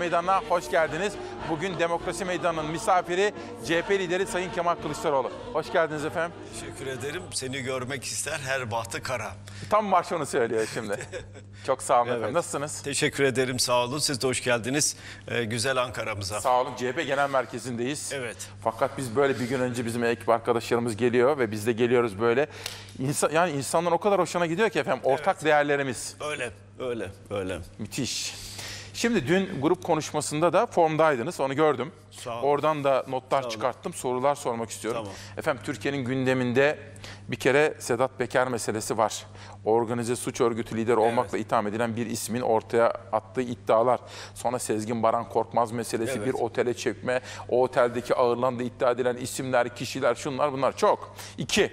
Meydanına hoş geldiniz. Bugün Demokrasi Meydanı'nın misafiri CHP lideri Sayın Kemal Kılıçdaroğlu. Hoş geldiniz efendim. Teşekkür ederim. Seni görmek ister her bahtı kara. Tam marş onu söylüyor şimdi. Çok sağ olun evet. efendim. Nasılsınız? Teşekkür ederim. Sağ olun. Siz de hoş geldiniz. Ee, güzel Ankara'mıza. Sağ olun. CHP Genel Merkezi'ndeyiz. Evet. Fakat biz böyle bir gün önce bizim ekip arkadaşlarımız geliyor ve biz de geliyoruz böyle. İnsan, yani insanların o kadar hoşuna gidiyor ki efendim ortak evet. değerlerimiz. Öyle, öyle, öyle. Müthiş. Şimdi dün grup konuşmasında da formdaydınız. Onu gördüm. Sağ olun. Oradan da notlar Sağ olun. çıkarttım. Sorular sormak istiyorum. Tamam. Efendim Türkiye'nin gündeminde bir kere Sedat Peker meselesi var. Organize suç örgütü lideri evet. olmakla itham edilen bir ismin ortaya attığı iddialar. Sonra Sezgin Baran Korkmaz meselesi, evet. bir otele çekme, o oteldeki ağırlandığı iddia edilen isimler, kişiler, şunlar bunlar çok. İki,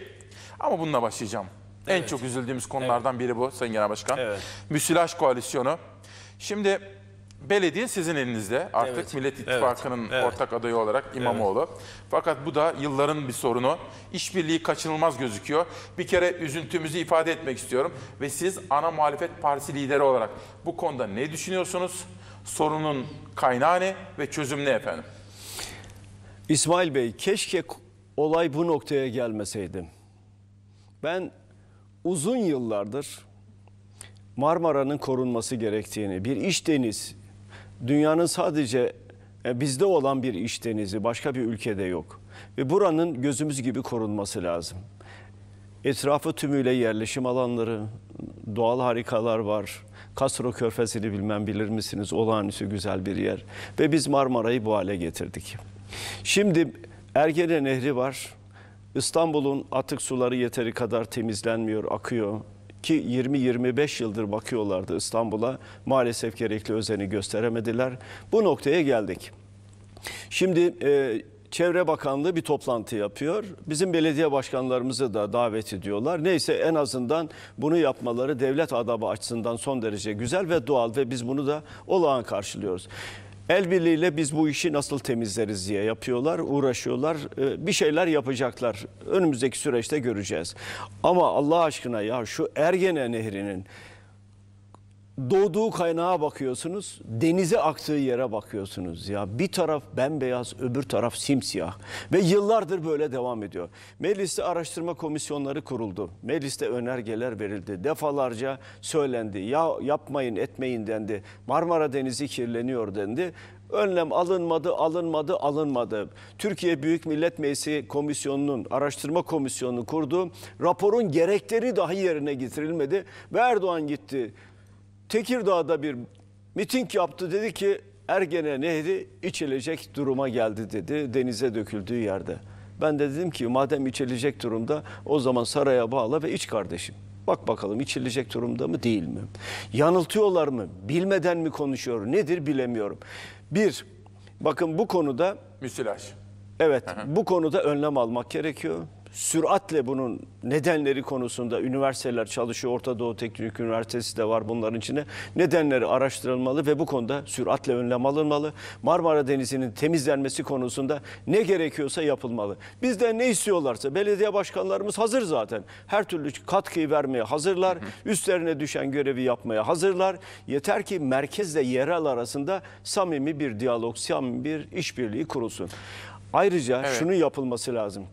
ama bununla başlayacağım. Evet. En çok üzüldüğümüz konulardan evet. biri bu Sayın Genel Başkan. Evet. Müsilaj Koalisyonu. Şimdi belediye sizin elinizde. Artık evet. Millet İttifakı'nın evet. ortak adayı olarak İmamoğlu. Evet. Fakat bu da yılların bir sorunu. İşbirliği kaçınılmaz gözüküyor. Bir kere üzüntümüzü ifade etmek istiyorum. Ve siz ana muhalefet partisi lideri olarak bu konuda ne düşünüyorsunuz? Sorunun kaynağı ne ve çözüm ne efendim? İsmail Bey keşke olay bu noktaya gelmeseydi. Ben uzun yıllardır Marmara'nın korunması gerektiğini, bir iç deniz dünyanın sadece e, bizde olan bir iş denizi başka bir ülkede yok. Ve buranın gözümüz gibi korunması lazım. Etrafı tümüyle yerleşim alanları, doğal harikalar var. Kasro Körfezi'ni bilmem bilir misiniz? Olağanüstü güzel bir yer. Ve biz Marmara'yı bu hale getirdik. Şimdi Ergene Nehri var. İstanbul'un atık suları yeteri kadar temizlenmiyor, akıyor ki 20-25 yıldır bakıyorlardı İstanbul'a. Maalesef gerekli özeni gösteremediler. Bu noktaya geldik. Şimdi e, Çevre Bakanlığı bir toplantı yapıyor. Bizim belediye başkanlarımızı da davet ediyorlar. Neyse en azından bunu yapmaları devlet adabı açısından son derece güzel ve doğal ve biz bunu da olağan karşılıyoruz. El birliğiyle biz bu işi nasıl temizleriz diye yapıyorlar, uğraşıyorlar. Ee, bir şeyler yapacaklar. Önümüzdeki süreçte göreceğiz. Ama Allah aşkına ya şu Ergene Nehri'nin doğduğu kaynağa bakıyorsunuz, denize aktığı yere bakıyorsunuz ya. Bir taraf bembeyaz, öbür taraf simsiyah ve yıllardır böyle devam ediyor. Mecliste araştırma komisyonları kuruldu. Mecliste önergeler verildi. Defalarca söylendi. Ya yapmayın, etmeyin dendi. Marmara Denizi kirleniyor dendi. Önlem alınmadı, alınmadı, alınmadı. Türkiye Büyük Millet Meclisi Komisyonu'nun, araştırma komisyonunu kurdu. Raporun gerekleri dahi yerine getirilmedi ve Erdoğan gitti. Tekirdağ'da bir miting yaptı. Dedi ki Ergene Nehri içilecek duruma geldi dedi denize döküldüğü yerde. Ben de dedim ki madem içilecek durumda o zaman saraya bağla ve iç kardeşim. Bak bakalım içilecek durumda mı değil mi? Yanıltıyorlar mı? Bilmeden mi konuşuyor? Nedir bilemiyorum. Bir, bakın bu konuda... Müsilaj. Evet, bu konuda önlem almak gerekiyor süratle bunun nedenleri konusunda üniversiteler çalışıyor. Orta Doğu Teknik Üniversitesi de var bunların içinde. Nedenleri araştırılmalı ve bu konuda süratle önlem alınmalı. Marmara Denizi'nin temizlenmesi konusunda ne gerekiyorsa yapılmalı. Bizden ne istiyorlarsa belediye başkanlarımız hazır zaten. Her türlü katkıyı vermeye hazırlar. Üstlerine düşen görevi yapmaya hazırlar. Yeter ki merkezle yerel arasında samimi bir diyalog, samimi bir işbirliği kurulsun. Ayrıca evet. şunu yapılması lazım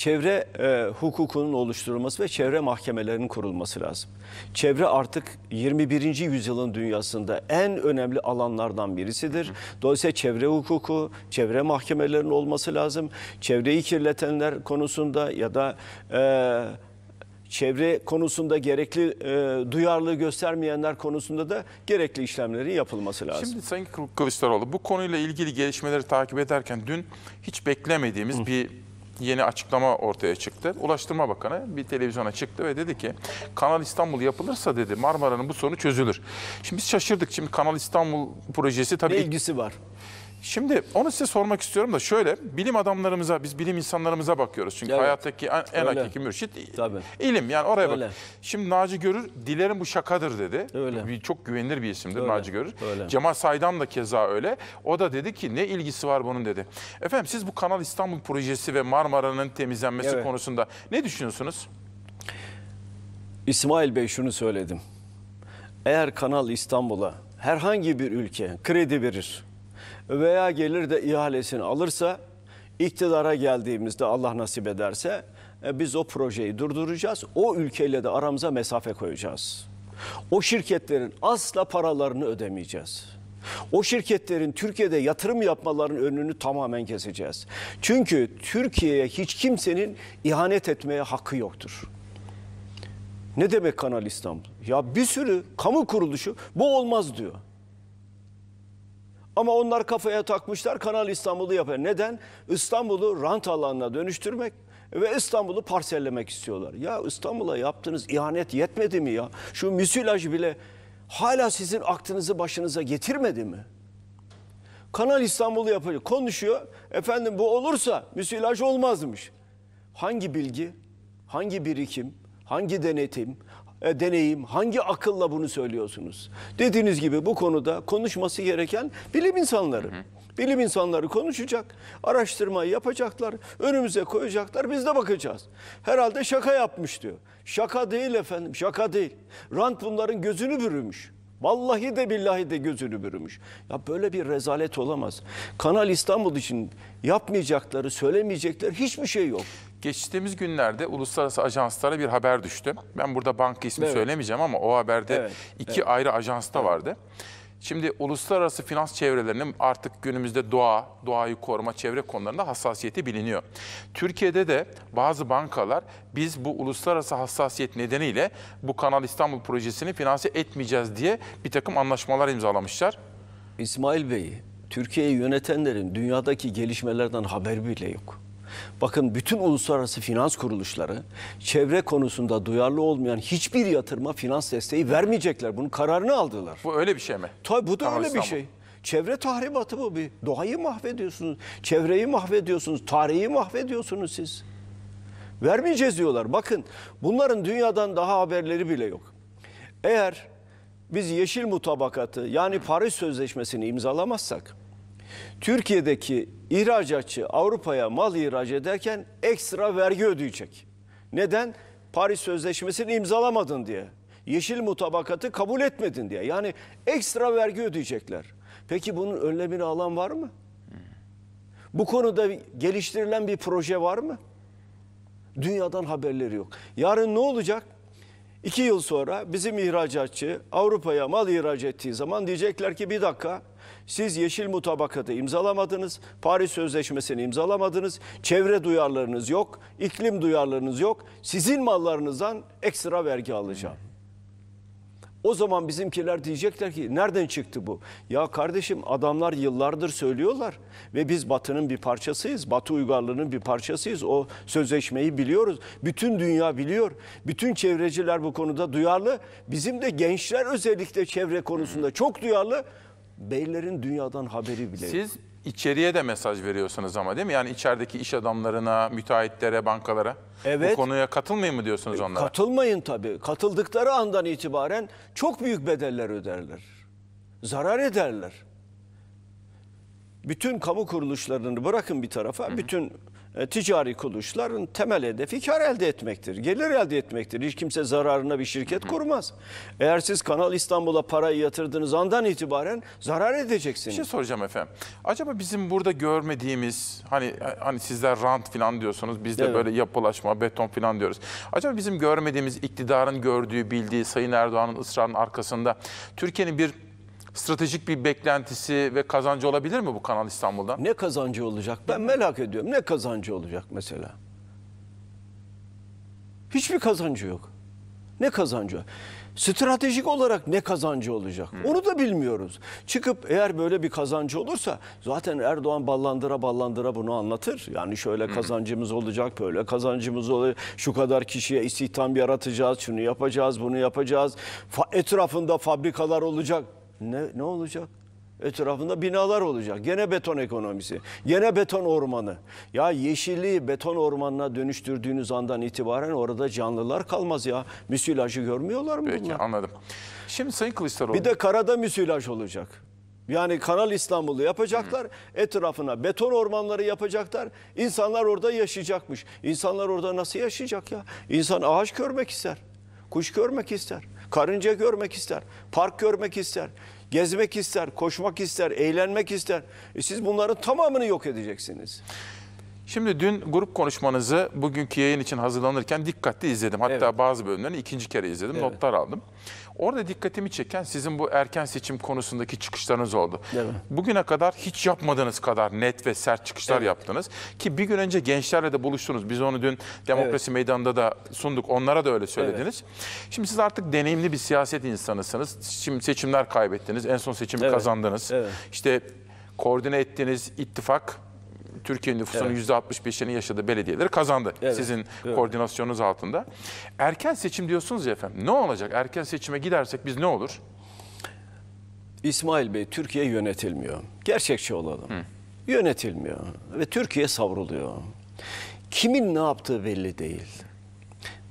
çevre e, hukukunun oluşturulması ve çevre mahkemelerinin kurulması lazım. Çevre artık 21. yüzyılın dünyasında en önemli alanlardan birisidir. Dolayısıyla çevre hukuku, çevre mahkemelerinin olması lazım. Çevreyi kirletenler konusunda ya da e, çevre konusunda gerekli e, duyarlılığı göstermeyenler konusunda da gerekli işlemlerin yapılması lazım. Şimdi Sayın Kılıçdaroğlu bu konuyla ilgili gelişmeleri takip ederken dün hiç beklemediğimiz Hı. bir yeni açıklama ortaya çıktı. Ulaştırma Bakanı bir televizyona çıktı ve dedi ki Kanal İstanbul yapılırsa dedi Marmara'nın bu sorunu çözülür. Şimdi biz şaşırdık. Şimdi Kanal İstanbul projesi tabii... Ne ilgisi var? Şimdi onu size sormak istiyorum da şöyle bilim adamlarımıza biz bilim insanlarımıza bakıyoruz. Çünkü evet. hayattaki en, en Öyle. hakiki mürşit Tabii. ilim yani oraya Öyle. bak. Şimdi Naci Görür dilerim bu şakadır dedi. Öyle. Bir, çok güvenilir bir isimdir Öyle. Naci Görür. Öyle. Cemal Saydam da keza öyle. O da dedi ki ne ilgisi var bunun dedi. Efendim siz bu Kanal İstanbul projesi ve Marmara'nın temizlenmesi evet. konusunda ne düşünüyorsunuz? İsmail Bey şunu söyledim. Eğer Kanal İstanbul'a herhangi bir ülke kredi verir veya gelir de ihalesini alırsa iktidara geldiğimizde Allah nasip ederse e, biz o projeyi durduracağız. O ülkeyle de aramıza mesafe koyacağız. O şirketlerin asla paralarını ödemeyeceğiz. O şirketlerin Türkiye'de yatırım yapmalarının önünü tamamen keseceğiz. Çünkü Türkiye'ye hiç kimsenin ihanet etmeye hakkı yoktur. Ne demek Kanal İstanbul? Ya bir sürü kamu kuruluşu bu olmaz diyor. Ama onlar kafaya takmışlar Kanal İstanbul'u yapar. Neden? İstanbul'u rant alanına dönüştürmek ve İstanbul'u parsellemek istiyorlar. Ya İstanbul'a yaptığınız ihanet yetmedi mi ya? Şu müsilaj bile hala sizin aklınızı başınıza getirmedi mi? Kanal İstanbul'u yapıyor. Konuşuyor. Efendim bu olursa müsilaj olmazmış. Hangi bilgi, hangi birikim, hangi denetim, e, deneyim, hangi akılla bunu söylüyorsunuz? Dediğiniz gibi bu konuda konuşması gereken bilim insanları. Hı hı. Bilim insanları konuşacak, araştırmayı yapacaklar, önümüze koyacaklar, biz de bakacağız. Herhalde şaka yapmış diyor. Şaka değil efendim, şaka değil. Rand bunların gözünü bürümüş. Vallahi de billahi de gözünü bürümüş. Ya böyle bir rezalet olamaz. Kanal İstanbul için yapmayacakları, söylemeyecekleri hiçbir şey yok. Geçtiğimiz günlerde uluslararası ajanslara bir haber düştü. Ben burada banka ismi evet. söylemeyeceğim ama o haberde evet. iki evet. ayrı ajansta evet. vardı. Evet Şimdi uluslararası finans çevrelerinin artık günümüzde doğa, doğayı koruma, çevre konularında hassasiyeti biliniyor. Türkiye'de de bazı bankalar biz bu uluslararası hassasiyet nedeniyle bu Kanal İstanbul projesini finanse etmeyeceğiz diye bir takım anlaşmalar imzalamışlar. İsmail Bey, Türkiye'yi yönetenlerin dünyadaki gelişmelerden haber bile yok. Bakın bütün uluslararası finans kuruluşları çevre konusunda duyarlı olmayan hiçbir yatırıma finans desteği vermeyecekler. Bunun kararını aldılar. Bu öyle bir şey mi? Tabii bu da tamam, öyle İstanbul. bir şey. Çevre tahribatı bu. Bir doğayı mahvediyorsunuz, çevreyi mahvediyorsunuz, tarihi mahvediyorsunuz siz. Vermeyeceğiz diyorlar. Bakın bunların dünyadan daha haberleri bile yok. Eğer biz yeşil mutabakatı yani Paris Sözleşmesi'ni imzalamazsak Türkiye'deki ihracatçı Avrupa'ya mal ihraç ederken ekstra vergi ödeyecek. Neden? Paris Sözleşmesi'ni imzalamadın diye. Yeşil mutabakatı kabul etmedin diye. Yani ekstra vergi ödeyecekler. Peki bunun önlemini alan var mı? Bu konuda geliştirilen bir proje var mı? Dünyadan haberleri yok. Yarın ne olacak? İki yıl sonra bizim ihracatçı Avrupa'ya mal ihraç ettiği zaman diyecekler ki bir dakika siz yeşil mutabakatı imzalamadınız, Paris Sözleşmesi'ni imzalamadınız, çevre duyarlarınız yok, iklim duyarlarınız yok. Sizin mallarınızdan ekstra vergi alacağım. O zaman bizimkiler diyecekler ki nereden çıktı bu? Ya kardeşim adamlar yıllardır söylüyorlar ve biz Batı'nın bir parçasıyız. Batı uygarlığının bir parçasıyız. O sözleşmeyi biliyoruz. Bütün dünya biliyor. Bütün çevreciler bu konuda duyarlı. Bizim de gençler özellikle çevre konusunda çok duyarlı beylerin dünyadan haberi bile. Siz içeriye de mesaj veriyorsunuz ama değil mi? Yani içerideki iş adamlarına, müteahhitlere, bankalara. Evet. Bu konuya katılmayın mı diyorsunuz e, onlara? Katılmayın tabii. Katıldıkları andan itibaren çok büyük bedeller öderler. Zarar ederler. Bütün kamu kuruluşlarını bırakın bir tarafa, Hı -hı. bütün e, ticari kuruluşların temel hedefi kar elde etmektir. Gelir elde etmektir. Hiç kimse zararına bir şirket kurmaz. Eğer siz Kanal İstanbul'a parayı yatırdığınız andan itibaren zarar edeceksiniz. Bir şey soracağım efendim. Acaba bizim burada görmediğimiz hani hani sizler rant falan diyorsunuz. Biz de evet. böyle yapılaşma, beton falan diyoruz. Acaba bizim görmediğimiz iktidarın gördüğü, bildiği Sayın Erdoğan'ın ısrarının arkasında Türkiye'nin bir stratejik bir beklentisi ve kazancı olabilir mi bu Kanal İstanbul'dan? Ne kazancı olacak? Ben merak ediyorum. Ne kazancı olacak mesela? Hiçbir kazancı yok. Ne kazancı? Stratejik olarak ne kazancı olacak? Hmm. Onu da bilmiyoruz. Çıkıp eğer böyle bir kazancı olursa zaten Erdoğan ballandıra ballandıra bunu anlatır. Yani şöyle hmm. kazancımız olacak, böyle kazancımız olacak. Şu kadar kişiye istihdam yaratacağız, şunu yapacağız, bunu yapacağız. Fa etrafında fabrikalar olacak. Ne, ne olacak? Etrafında binalar olacak. Gene beton ekonomisi. Gene beton ormanı. Ya yeşilliği beton ormanına dönüştürdüğünüz andan itibaren orada canlılar kalmaz ya. Müsilajı görmüyorlar mı Peki, bunlar? anladım. Şimdi Sayın Kılıçdaroğlu... Bir de karada müsilaj olacak. Yani Kanal İstanbul'u yapacaklar. Hı. Etrafına beton ormanları yapacaklar. İnsanlar orada yaşayacakmış. İnsanlar orada nasıl yaşayacak ya? İnsan ağaç görmek ister. Kuş görmek ister. Karınca görmek ister, park görmek ister, gezmek ister, koşmak ister, eğlenmek ister. E siz bunların tamamını yok edeceksiniz. Şimdi dün grup konuşmanızı bugünkü yayın için hazırlanırken dikkatli izledim. Hatta evet. bazı bölümlerini ikinci kere izledim, evet. notlar aldım. Orada dikkatimi çeken sizin bu erken seçim konusundaki çıkışlarınız oldu. Evet. Bugüne kadar hiç yapmadığınız kadar net ve sert çıkışlar evet. yaptınız. Ki bir gün önce gençlerle de buluştunuz. Biz onu dün demokrasi evet. meydanında da sunduk. Onlara da öyle söylediniz. Evet. Şimdi siz artık deneyimli bir siyaset insanısınız. Şimdi seçimler kaybettiniz. En son seçimi evet. kazandınız. Evet. İşte koordine ettiğiniz ittifak Türkiye nüfusunun evet. %65'ini yaşadığı belediyeleri kazandı. Evet. Sizin evet. koordinasyonunuz altında. Erken seçim diyorsunuz ya efendim. Ne olacak? Erken seçime gidersek biz ne olur? İsmail Bey Türkiye yönetilmiyor. Gerçekçi olalım. Hı. Yönetilmiyor ve Türkiye savruluyor. Kimin ne yaptığı belli değil.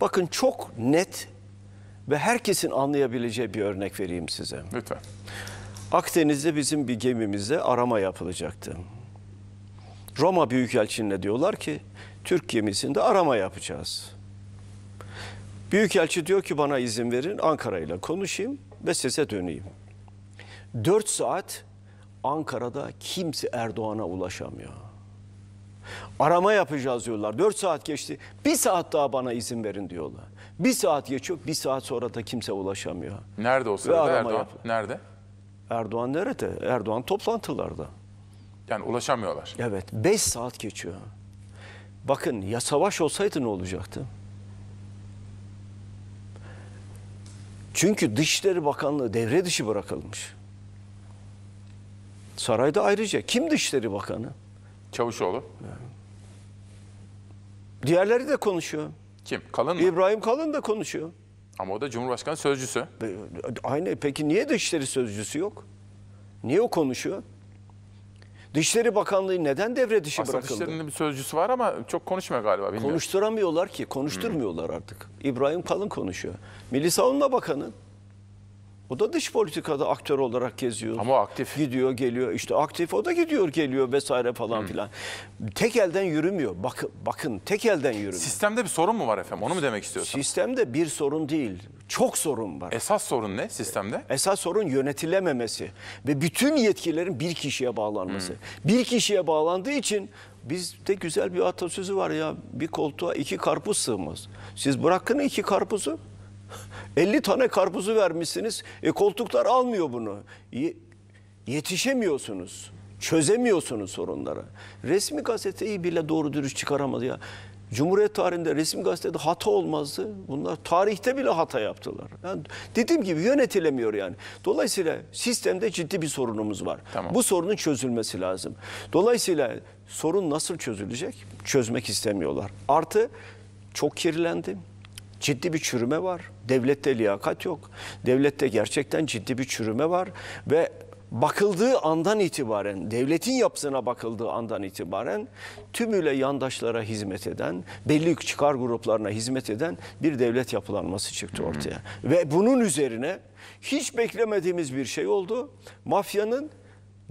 Bakın çok net ve herkesin anlayabileceği bir örnek vereyim size. Lütfen. Akdeniz'de bizim bir gemimizde arama yapılacaktı. Roma Büyükelçiliğine diyorlar ki Türk gemisinde arama yapacağız. Büyükelçi diyor ki bana izin verin Ankara ile konuşayım ve size döneyim. Dört saat Ankara'da kimse Erdoğan'a ulaşamıyor. Arama yapacağız diyorlar. Dört saat geçti. Bir saat daha bana izin verin diyorlar. Bir saat geçiyor. Bir saat sonra da kimse ulaşamıyor. Nerede o sırada Erdoğan? Yap- nerede? Erdoğan nerede? Erdoğan toplantılarda. Yani ulaşamıyorlar. Evet. Beş saat geçiyor. Bakın ya savaş olsaydı ne olacaktı? Çünkü Dışişleri Bakanlığı devre dışı bırakılmış. Sarayda ayrıca kim Dışişleri Bakanı? Çavuşoğlu. Diğerleri de konuşuyor. Kim? Kalın mı? İbrahim Kalın da konuşuyor. Ama o da Cumhurbaşkanı sözcüsü. Aynı. Peki niye Dışişleri sözcüsü yok? Niye o konuşuyor? Dışişleri Bakanlığı neden devre dışı Aslında bırakıldı? Dışişleri'nin bir sözcüsü var ama çok konuşmuyor galiba. Bilmiyorum. Konuşturamıyorlar ki. Konuşturmuyorlar artık. İbrahim Kalın konuşuyor. Milli Savunma Bakanı o da dış politikada aktör olarak geziyor. Ama aktif. Gidiyor geliyor işte aktif o da gidiyor geliyor vesaire falan filan. Tek elden yürümüyor. Bak bakın tek elden yürümüyor. Sistemde bir sorun mu var efendim onu mu demek istiyorsun? Sistemde bir sorun değil çok sorun var. Esas sorun ne sistemde? Esas sorun yönetilememesi ve bütün yetkilerin bir kişiye bağlanması. Hmm. Bir kişiye bağlandığı için bizde güzel bir atasözü var ya bir koltuğa iki karpuz sığmaz. Siz bırakın iki karpuzu 50 tane karpuzu vermişsiniz. E, koltuklar almıyor bunu. Ye yetişemiyorsunuz. Çözemiyorsunuz sorunları. Resmi gazeteyi bile doğru dürüst çıkaramadı ya. Cumhuriyet tarihinde resmi gazetede hata olmazdı. Bunlar tarihte bile hata yaptılar. Yani dediğim gibi yönetilemiyor yani. Dolayısıyla sistemde ciddi bir sorunumuz var. Tamam. Bu sorunun çözülmesi lazım. Dolayısıyla sorun nasıl çözülecek? Çözmek istemiyorlar. Artı çok kirlendi ciddi bir çürüme var. Devlette liyakat yok. Devlette gerçekten ciddi bir çürüme var ve bakıldığı andan itibaren, devletin yapısına bakıldığı andan itibaren tümüyle yandaşlara hizmet eden, belli çıkar gruplarına hizmet eden bir devlet yapılanması çıktı ortaya. Hı hı. Ve bunun üzerine hiç beklemediğimiz bir şey oldu. Mafyanın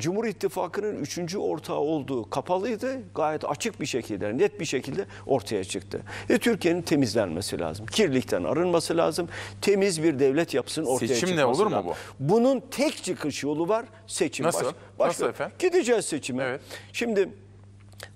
Cumhur İttifakı'nın üçüncü ortağı olduğu kapalıydı. Gayet açık bir şekilde, net bir şekilde ortaya çıktı. E, Türkiye'nin temizlenmesi lazım. Kirlikten arınması lazım. Temiz bir devlet yapsın ortaya Seçimle çıkması lazım. ne olur mu bu? Bunun tek çıkış yolu var. Seçim. Nasıl? Baş, baş, Nasıl efendim? Gideceğiz seçime. Evet. Şimdi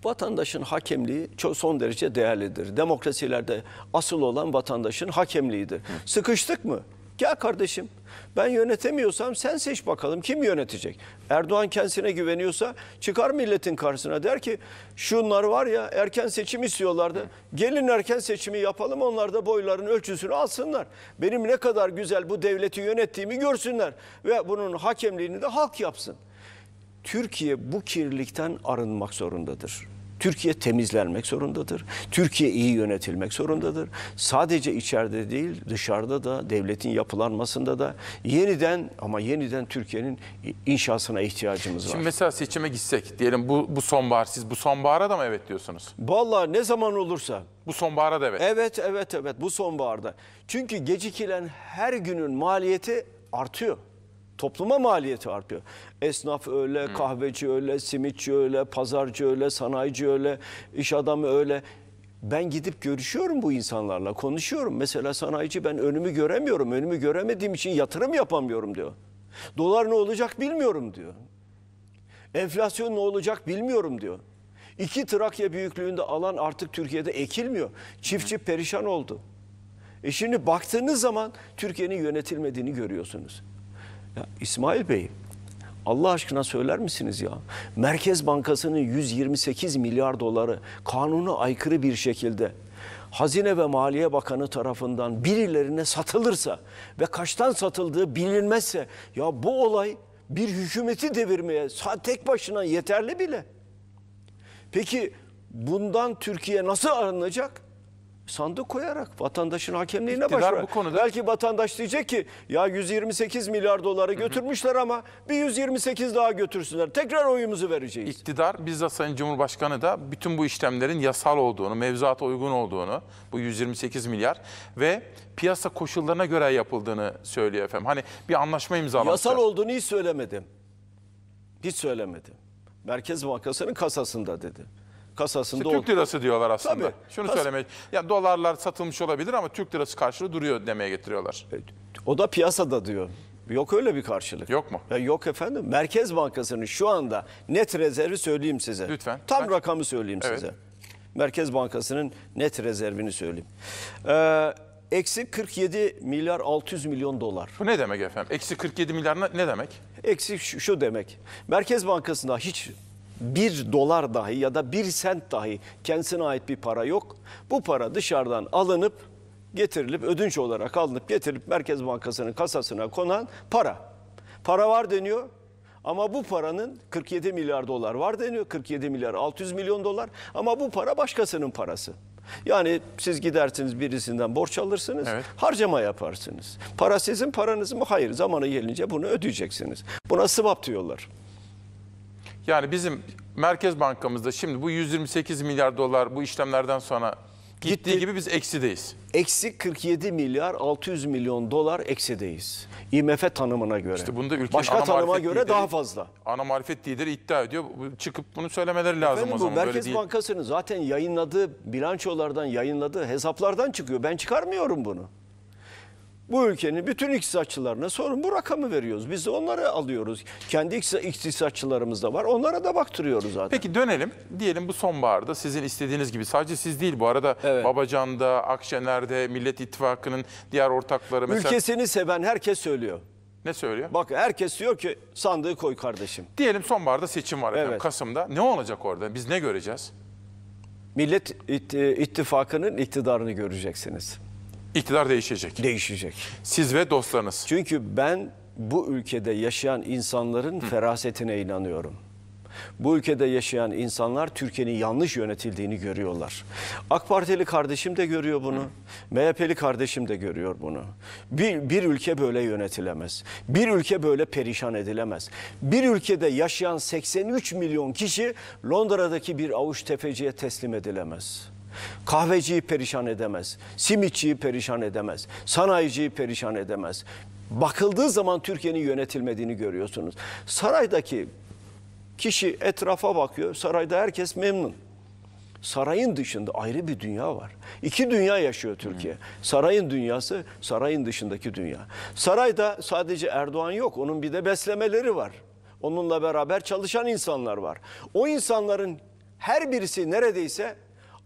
vatandaşın hakemliği son derece değerlidir. Demokrasilerde asıl olan vatandaşın hakemliğidir. Hı. Sıkıştık mı? Gel kardeşim ben yönetemiyorsam sen seç bakalım kim yönetecek? Erdoğan kendisine güveniyorsa çıkar milletin karşısına der ki şunlar var ya erken seçim istiyorlardı. Gelin erken seçimi yapalım onlar da boyların ölçüsünü alsınlar. Benim ne kadar güzel bu devleti yönettiğimi görsünler ve bunun hakemliğini de halk yapsın. Türkiye bu kirlilikten arınmak zorundadır. Türkiye temizlenmek zorundadır. Türkiye iyi yönetilmek zorundadır. Sadece içeride değil dışarıda da devletin yapılanmasında da yeniden ama yeniden Türkiye'nin inşasına ihtiyacımız var. Şimdi mesela seçime gitsek diyelim bu, bu sonbahar siz bu sonbahara da mı evet diyorsunuz? Vallahi ne zaman olursa. Bu sonbahara da evet. Evet evet evet bu sonbaharda. Çünkü gecikilen her günün maliyeti artıyor. Topluma maliyeti artıyor. Esnaf öyle, kahveci öyle, simitçi öyle, pazarcı öyle, sanayici öyle, iş adamı öyle. Ben gidip görüşüyorum bu insanlarla, konuşuyorum. Mesela sanayici ben önümü göremiyorum, önümü göremediğim için yatırım yapamıyorum diyor. Dolar ne olacak bilmiyorum diyor. Enflasyon ne olacak bilmiyorum diyor. İki Trakya büyüklüğünde alan artık Türkiye'de ekilmiyor. Çiftçi perişan oldu. E şimdi baktığınız zaman Türkiye'nin yönetilmediğini görüyorsunuz. Ya İsmail Bey Allah aşkına söyler misiniz ya? Merkez Bankası'nın 128 milyar doları kanuna aykırı bir şekilde Hazine ve Maliye Bakanı tarafından birilerine satılırsa ve kaçtan satıldığı bilinmezse ya bu olay bir hükümeti devirmeye tek başına yeterli bile. Peki bundan Türkiye nasıl arınacak? sandık koyarak vatandaşın hakemliğine başlar. konuda- Belki vatandaş diyecek ki ya 128 milyar doları götürmüşler ama bir 128 daha götürsünler. Tekrar oyumuzu vereceğiz. İktidar bizzat Sayın Cumhurbaşkanı da bütün bu işlemlerin yasal olduğunu, mevzuata uygun olduğunu, bu 128 milyar ve piyasa koşullarına göre yapıldığını söylüyor efendim. Hani bir anlaşma imzalamışlar. Yasal olduğunu hiç söylemedim. Hiç söylemedim. Merkez Bankası'nın kasasında dedi kasasında işte Türk lirası diyorlar aslında. Tabii. Şunu Kas... söylemek. Ya dolarlar satılmış olabilir ama Türk lirası karşılığı duruyor demeye getiriyorlar. E, o da piyasada diyor. Yok öyle bir karşılık. Yok mu? Ya yok efendim. Merkez Bankası'nın şu anda net rezervi söyleyeyim size. Lütfen. Tam ben... rakamı söyleyeyim evet. size. Merkez Bankası'nın net rezervini söyleyeyim. Ee, eksi 47 milyar 600 milyon dolar. Bu ne demek efendim? Eksi 47 milyar ne demek? Eksi şu, şu demek. Merkez Bankası'nda hiç bir dolar dahi ya da bir sent dahi kendisine ait bir para yok. Bu para dışarıdan alınıp getirilip ödünç olarak alınıp getirilip Merkez Bankası'nın kasasına konan para. Para var deniyor ama bu paranın 47 milyar dolar var deniyor. 47 milyar 600 milyon dolar ama bu para başkasının parası. Yani siz gidersiniz birisinden borç alırsınız, evet. harcama yaparsınız. Para sizin paranız mı? Hayır, zamanı gelince bunu ödeyeceksiniz. Buna swap diyorlar. Yani bizim Merkez Bankamızda şimdi bu 128 milyar dolar bu işlemlerden sonra gittiği Gitti. gibi biz eksideyiz. Eksi 47 milyar 600 milyon dolar eksideyiz. IMF tanımına göre. İşte bunda ülkenin Başka ana tanıma göre lideri, daha fazla. Ana marifet lideri iddia ediyor. Çıkıp bunu söylemeleri lazım Efendim, o zaman. Bu Merkez Böyle Bankası'nın zaten yayınladığı bilançolardan yayınladığı hesaplardan çıkıyor. Ben çıkarmıyorum bunu. Bu ülkenin bütün iktisatçılarına sorun bu rakamı veriyoruz. Biz de onları alıyoruz. Kendi iktisatçılarımız da var. Onlara da baktırıyoruz zaten. Peki dönelim. Diyelim bu sonbaharda sizin istediğiniz gibi sadece siz değil bu arada evet. Babacan'da, Akşener'de, Millet İttifakı'nın diğer ortakları mesela... Ülkesini seven herkes söylüyor. Ne söylüyor? Bak herkes diyor ki sandığı koy kardeşim. Diyelim sonbaharda seçim var evet. Kasım'da. Ne olacak orada? Biz ne göreceğiz? Millet İttifakı'nın iktidarını göreceksiniz. İktidar değişecek. Değişecek. Siz ve dostlarınız. Çünkü ben bu ülkede yaşayan insanların Hı. ferasetine inanıyorum. Bu ülkede yaşayan insanlar Türkiye'nin yanlış yönetildiğini görüyorlar. AK Partili kardeşim de görüyor bunu. MHP'li kardeşim de görüyor bunu. Bir, bir ülke böyle yönetilemez. Bir ülke böyle perişan edilemez. Bir ülkede yaşayan 83 milyon kişi Londra'daki bir avuç tefeciye teslim edilemez. Kahveciyi perişan edemez. Simitçiyi perişan edemez. Sanayiciyi perişan edemez. Bakıldığı zaman Türkiye'nin yönetilmediğini görüyorsunuz. Saraydaki kişi etrafa bakıyor. Sarayda herkes memnun. Sarayın dışında ayrı bir dünya var. İki dünya yaşıyor Türkiye. Sarayın dünyası, sarayın dışındaki dünya. Sarayda sadece Erdoğan yok. Onun bir de beslemeleri var. Onunla beraber çalışan insanlar var. O insanların her birisi neredeyse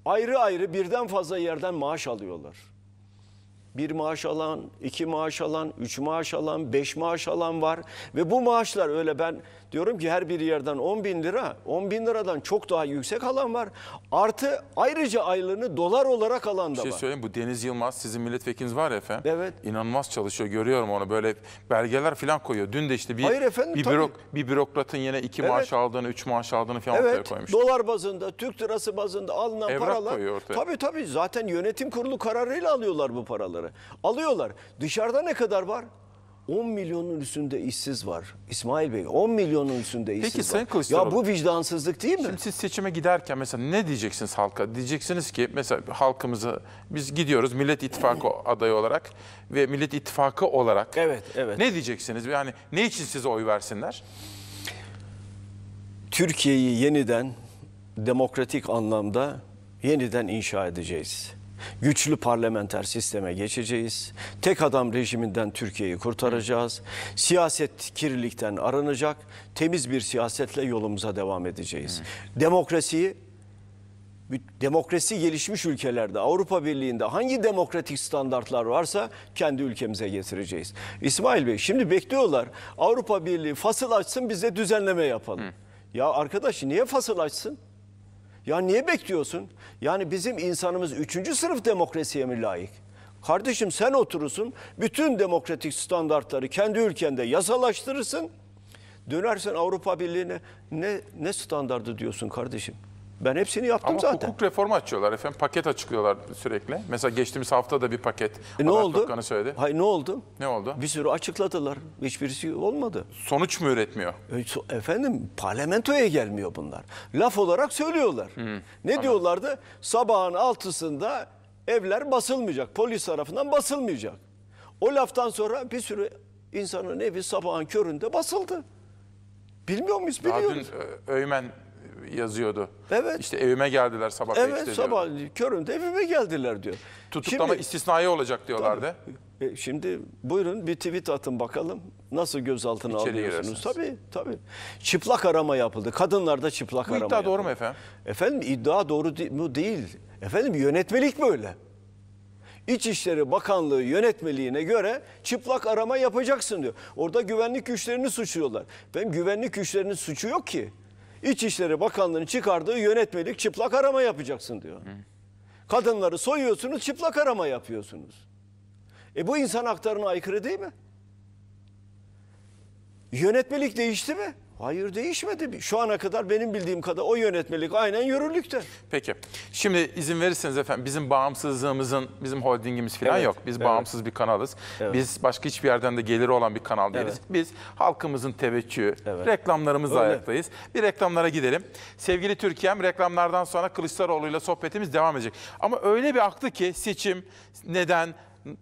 ayrı ayrı birden fazla yerden maaş alıyorlar. Bir maaş alan, iki maaş alan, üç maaş alan, beş maaş alan var. Ve bu maaşlar öyle ben Diyorum ki her bir yerden 10 bin lira, 10 bin liradan çok daha yüksek alan var. Artı ayrıca aylığını dolar olarak alan da var. Bir şey söyleyeyim bu Deniz Yılmaz sizin milletvekiliniz var ya efendim. Evet. İnanılmaz çalışıyor görüyorum onu böyle belgeler falan koyuyor. Dün de işte bir, Hayır efendim, bir, tabii. bürok, bir bürokratın yine iki evet. maaş aldığını, üç maaş aldığını falan evet. ortaya koymuş. Dolar bazında, Türk lirası bazında alınan Evrak paralar. koyuyor ortaya. Tabii tabii zaten yönetim kurulu kararıyla alıyorlar bu paraları. Alıyorlar. Dışarıda ne kadar var? 10 milyonun üstünde işsiz var. İsmail Bey 10 milyonun üstünde işsiz Peki, var. Sayın Kılıçdaroğlu, ya bu vicdansızlık değil mi? Şimdi siz seçime giderken mesela ne diyeceksiniz halka? Diyeceksiniz ki mesela halkımızı biz gidiyoruz Millet İttifakı adayı olarak ve Millet İttifakı olarak. Evet, evet. Ne diyeceksiniz? Yani ne için size oy versinler? Türkiye'yi yeniden demokratik anlamda yeniden inşa edeceğiz. Güçlü parlamenter sisteme geçeceğiz. Tek adam rejiminden Türkiye'yi kurtaracağız. Siyaset kirlilikten aranacak. Temiz bir siyasetle yolumuza devam edeceğiz. Hı. Demokrasiyi demokrasi gelişmiş ülkelerde, Avrupa Birliği'nde hangi demokratik standartlar varsa kendi ülkemize getireceğiz. İsmail Bey şimdi bekliyorlar Avrupa Birliği fasıl açsın bize düzenleme yapalım. Hı. Ya arkadaş niye fasıl açsın? Ya niye bekliyorsun? Yani bizim insanımız üçüncü sınıf demokrasiye mi layık? Kardeşim sen oturursun, bütün demokratik standartları kendi ülkende yasalaştırırsın. Dönersen Avrupa Birliği'ne ne, ne standardı diyorsun kardeşim? Ben hepsini yaptım Ama zaten. hukuk reformu açıyorlar efendim. Paket açıklıyorlar sürekli. Mesela geçtiğimiz hafta da bir paket. E ne oldu? Topkan'ı söyledi. Hayır ne oldu? Ne oldu? Bir sürü açıkladılar. Hiçbirisi olmadı. Sonuç mu üretmiyor? E, efendim parlamentoya gelmiyor bunlar. Laf olarak söylüyorlar. Hmm, ne anladım. diyorlardı? Sabahın altısında evler basılmayacak. Polis tarafından basılmayacak. O laftan sonra bir sürü insanın evi sabahın köründe basıldı. Bilmiyor muyuz? Biliyoruz. Daha dün Öymen yazıyordu. Evet. İşte evime geldiler sabah. Evet sabah köründe evime geldiler diyor. Tutuklama şimdi, istisnai olacak diyorlardı. Tabii, e, şimdi buyurun bir tweet atın bakalım. Nasıl gözaltına İçeri alıyorsunuz? Tabii tabii. Çıplak arama yapıldı. Kadınlarda çıplak Bu arama iddia yapıldı. doğru mu efendim? Efendim iddia doğru mu değil. Efendim yönetmelik böyle. İçişleri Bakanlığı yönetmeliğine göre çıplak arama yapacaksın diyor. Orada güvenlik güçlerini suçluyorlar. Benim güvenlik güçlerinin suçu yok ki. İçişleri Bakanlığı'nın çıkardığı yönetmelik çıplak arama yapacaksın diyor. Kadınları soyuyorsunuz çıplak arama yapıyorsunuz. E bu insan haklarına aykırı değil mi? Yönetmelik değişti mi? Hayır değişmedi. Şu ana kadar benim bildiğim kadar o yönetmelik aynen yürürlükte. Peki. Şimdi izin verirseniz efendim bizim bağımsızlığımızın, bizim holdingimiz falan evet, yok. Biz evet. bağımsız bir kanalız. Evet. Biz başka hiçbir yerden de geliri olan bir kanal değiliz. Evet. Biz halkımızın teveccühü, evet. reklamlarımızla Öyle. ayaktayız. Bir reklamlara gidelim. Sevgili Türkiye'm reklamlardan sonra Kılıçdaroğlu ile sohbetimiz devam edecek. Ama öyle bir aklı ki seçim, neden,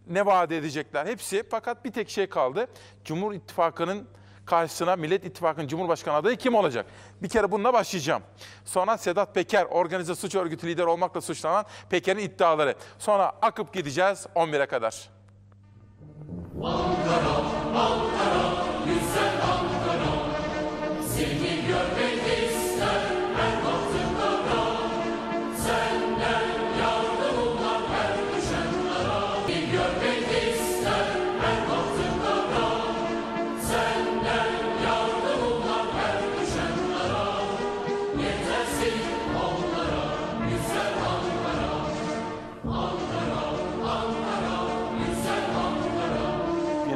ne vaat edecekler hepsi. Fakat bir tek şey kaldı. Cumhur İttifakı'nın karşısına Millet İttifakı'nın Cumhurbaşkanı adayı kim olacak? Bir kere bununla başlayacağım. Sonra Sedat Peker, organize suç örgütü lideri olmakla suçlanan Peker'in iddiaları. Sonra akıp gideceğiz 11'e kadar. Ankara, Ankara.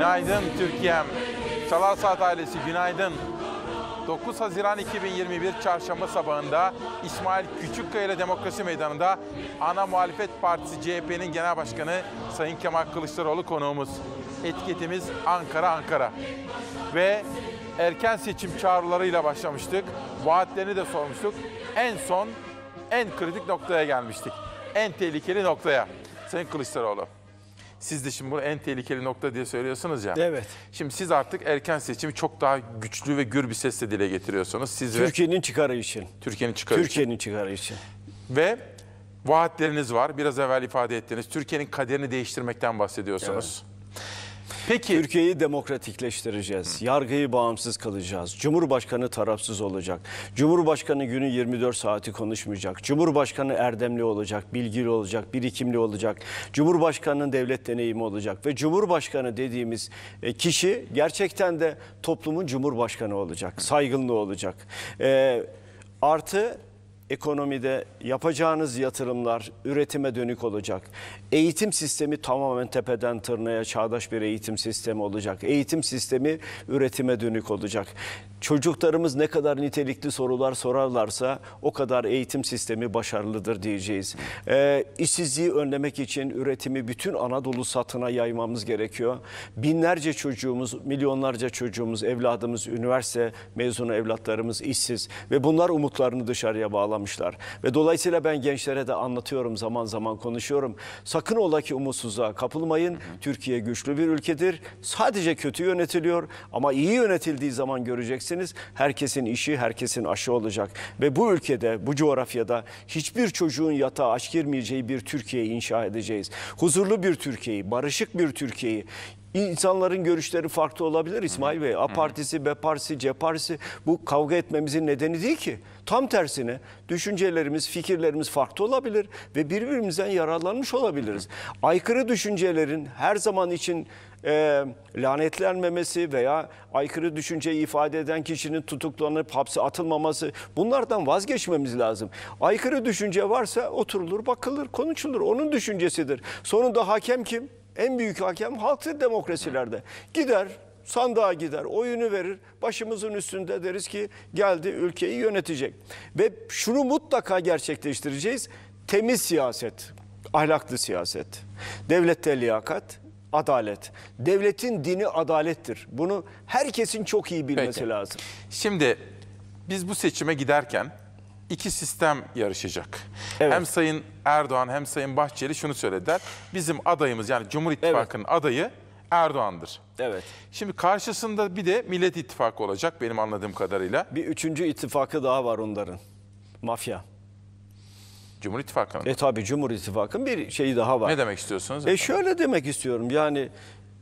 Günaydın Türkiye'm. Çalar Saat ailesi günaydın. 9 Haziran 2021 Çarşamba sabahında İsmail Küçükkaya ile Demokrasi Meydanı'nda ana muhalefet partisi CHP'nin genel başkanı Sayın Kemal Kılıçdaroğlu konuğumuz. Etiketimiz Ankara Ankara. Ve erken seçim çağrılarıyla başlamıştık. Vaatlerini de sormuştuk. En son en kritik noktaya gelmiştik. En tehlikeli noktaya. Sayın Kılıçdaroğlu siz de şimdi bunu en tehlikeli nokta diye söylüyorsunuz ya. Evet. Şimdi siz artık erken seçimi çok daha güçlü ve gür bir sesle dile getiriyorsunuz. Siz Türkiye'nin çıkarı için. Türkiye'nin çıkarı Türkiye'nin için. çıkarı için. Ve vaatleriniz var. Biraz evvel ifade ettiğiniz Türkiye'nin kaderini değiştirmekten bahsediyorsunuz. Peki Türkiye'yi demokratikleştireceğiz. Yargıyı bağımsız kılacağız. Cumhurbaşkanı tarafsız olacak. Cumhurbaşkanı günü 24 saati konuşmayacak. Cumhurbaşkanı erdemli olacak, bilgili olacak, birikimli olacak. Cumhurbaşkanının devlet deneyimi olacak ve Cumhurbaşkanı dediğimiz e, kişi gerçekten de toplumun cumhurbaşkanı olacak. Saygınlı olacak. Ee, artı ekonomide yapacağınız yatırımlar üretime dönük olacak eğitim sistemi tamamen tepeden tırnağa çağdaş bir eğitim sistemi olacak. Eğitim sistemi üretime dönük olacak. Çocuklarımız ne kadar nitelikli sorular sorarlarsa o kadar eğitim sistemi başarılıdır diyeceğiz. Ee, işsizliği önlemek için üretimi bütün Anadolu satına yaymamız gerekiyor. Binlerce çocuğumuz, milyonlarca çocuğumuz, evladımız, üniversite mezunu evlatlarımız işsiz ve bunlar umutlarını dışarıya bağlamışlar. Ve dolayısıyla ben gençlere de anlatıyorum zaman zaman konuşuyorum Sakın ola ki umutsuzluğa kapılmayın. Hı hı. Türkiye güçlü bir ülkedir. Sadece kötü yönetiliyor ama iyi yönetildiği zaman göreceksiniz. Herkesin işi, herkesin aşı olacak. Ve bu ülkede, bu coğrafyada hiçbir çocuğun yatağa aç girmeyeceği bir Türkiye inşa edeceğiz. Huzurlu bir Türkiye'yi, barışık bir Türkiye'yi, İnsanların görüşleri farklı olabilir İsmail Bey. A partisi, B partisi, C partisi bu kavga etmemizin nedeni değil ki. Tam tersine düşüncelerimiz, fikirlerimiz farklı olabilir ve birbirimizden yararlanmış olabiliriz. Aykırı düşüncelerin her zaman için e, lanetlenmemesi veya aykırı düşünceyi ifade eden kişinin tutuklanıp hapse atılmaması bunlardan vazgeçmemiz lazım. Aykırı düşünce varsa oturulur, bakılır, konuşulur. Onun düşüncesidir. Sonunda hakem kim? En büyük hakem halktır demokrasilerde. Gider sandığa gider, oyunu verir. Başımızın üstünde deriz ki geldi ülkeyi yönetecek. Ve şunu mutlaka gerçekleştireceğiz. Temiz siyaset, ahlaklı siyaset, devlette liyakat, adalet. Devletin dini adalettir. Bunu herkesin çok iyi bilmesi Peki. lazım. Şimdi biz bu seçime giderken iki sistem yarışacak. Evet. Hem Sayın Erdoğan hem Sayın Bahçeli şunu söylediler. Bizim adayımız yani Cumhur İttifakı'nın evet. adayı Erdoğan'dır. Evet. Şimdi karşısında bir de Millet İttifakı olacak benim anladığım kadarıyla. Bir üçüncü ittifakı daha var onların. Mafya. Cumhur İttifakı'nın. E tabi Cumhur İttifakı'nın bir şeyi daha var. Ne demek istiyorsunuz? E efendim? şöyle demek istiyorum yani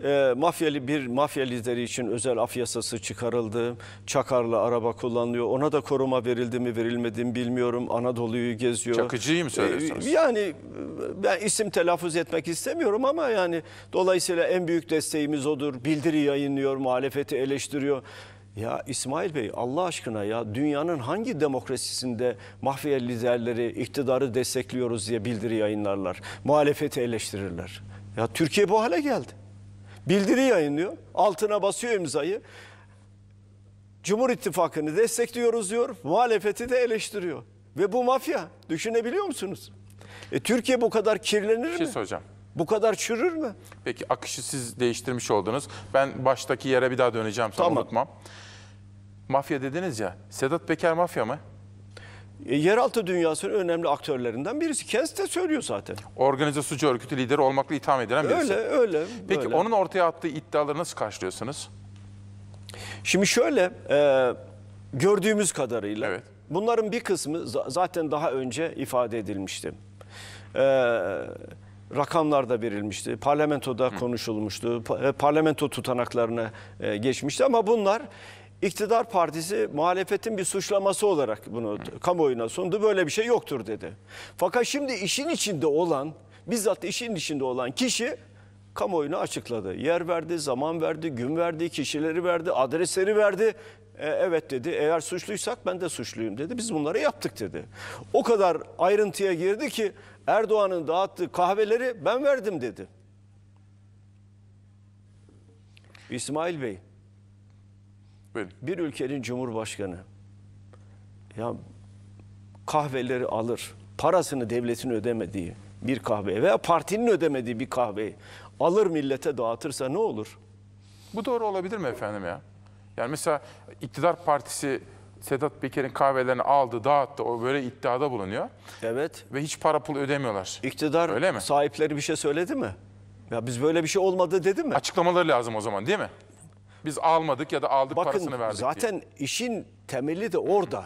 e, ee, mafyalı bir mafya lideri için özel af yasası çıkarıldı. Çakarlı araba kullanılıyor. Ona da koruma verildi mi verilmedi mi bilmiyorum. Anadolu'yu geziyor. Çakıcı'yı mı ee, söylüyorsunuz? E, yani ben isim telaffuz etmek istemiyorum ama yani dolayısıyla en büyük desteğimiz odur. Bildiri yayınlıyor, muhalefeti eleştiriyor. Ya İsmail Bey Allah aşkına ya dünyanın hangi demokrasisinde mafya liderleri iktidarı destekliyoruz diye bildiri yayınlarlar. Muhalefeti eleştirirler. Ya Türkiye bu hale geldi. Bildiri yayınlıyor. Altına basıyor imzayı. Cumhur İttifakı'nı destekliyoruz diyor. Muhalefeti de eleştiriyor. Ve bu mafya. Düşünebiliyor musunuz? E, Türkiye bu kadar kirlenir mi? Bir şey Bu kadar çürür mü? Peki akışı siz değiştirmiş oldunuz. Ben baştaki yere bir daha döneceğim. Tamam. Unutmam. Mafya dediniz ya. Sedat Peker mafya mı? E, yeraltı dünyasının önemli aktörlerinden birisi. Kez de söylüyor zaten. Organize suç örgütü lideri olmakla itham edilen birisi. Öyle, öyle. Peki öyle. onun ortaya attığı iddiaları nasıl karşılıyorsunuz? Şimdi şöyle, e, gördüğümüz kadarıyla evet. bunların bir kısmı zaten daha önce ifade edilmişti. Ee, rakamlar da verilmişti. Parlamentoda konuşulmuştu. E, parlamento tutanaklarına e, geçmişti ama bunlar İktidar partisi muhalefetin bir suçlaması olarak bunu kamuoyuna sundu. Böyle bir şey yoktur dedi. Fakat şimdi işin içinde olan, bizzat işin içinde olan kişi kamuoyuna açıkladı. Yer verdi, zaman verdi, gün verdi, kişileri verdi, adresleri verdi. E, evet dedi. Eğer suçluysak ben de suçluyum dedi. Biz bunları yaptık dedi. O kadar ayrıntıya girdi ki Erdoğan'ın dağıttığı kahveleri ben verdim dedi. İsmail Bey Buyurun. Bir ülkenin cumhurbaşkanı ya kahveleri alır, parasını devletin ödemediği bir kahve veya partinin ödemediği bir kahveyi alır millete dağıtırsa ne olur? Bu doğru olabilir mi efendim ya? Yani mesela iktidar partisi Sedat Peker'in kahvelerini aldı, dağıttı. O böyle iddiada bulunuyor. Evet. Ve hiç para pul ödemiyorlar. İktidar Öyle mi? sahipleri bir şey söyledi mi? Ya biz böyle bir şey olmadı dedi mi? Açıklamaları lazım o zaman değil mi? Biz almadık ya da aldık Bakın, parasını verdik zaten diye. işin temeli de orada.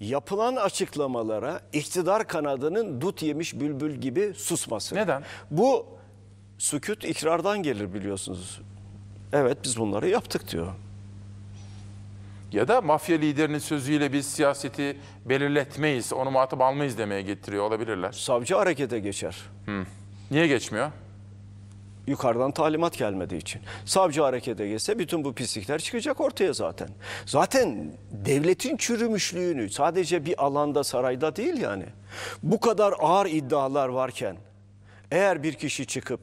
Yapılan açıklamalara iktidar kanadının dut yemiş bülbül gibi susması. Neden? Bu sükut ikrardan gelir biliyorsunuz. Evet biz bunları yaptık diyor. Ya da mafya liderinin sözüyle biz siyaseti belirletmeyiz, onu muhatap almayız demeye getiriyor olabilirler. Savcı harekete geçer. Hmm. Niye geçmiyor? Yukarıdan talimat gelmediği için. Savcı harekete geçse bütün bu pislikler çıkacak ortaya zaten. Zaten devletin çürümüşlüğünü sadece bir alanda sarayda değil yani. Bu kadar ağır iddialar varken eğer bir kişi çıkıp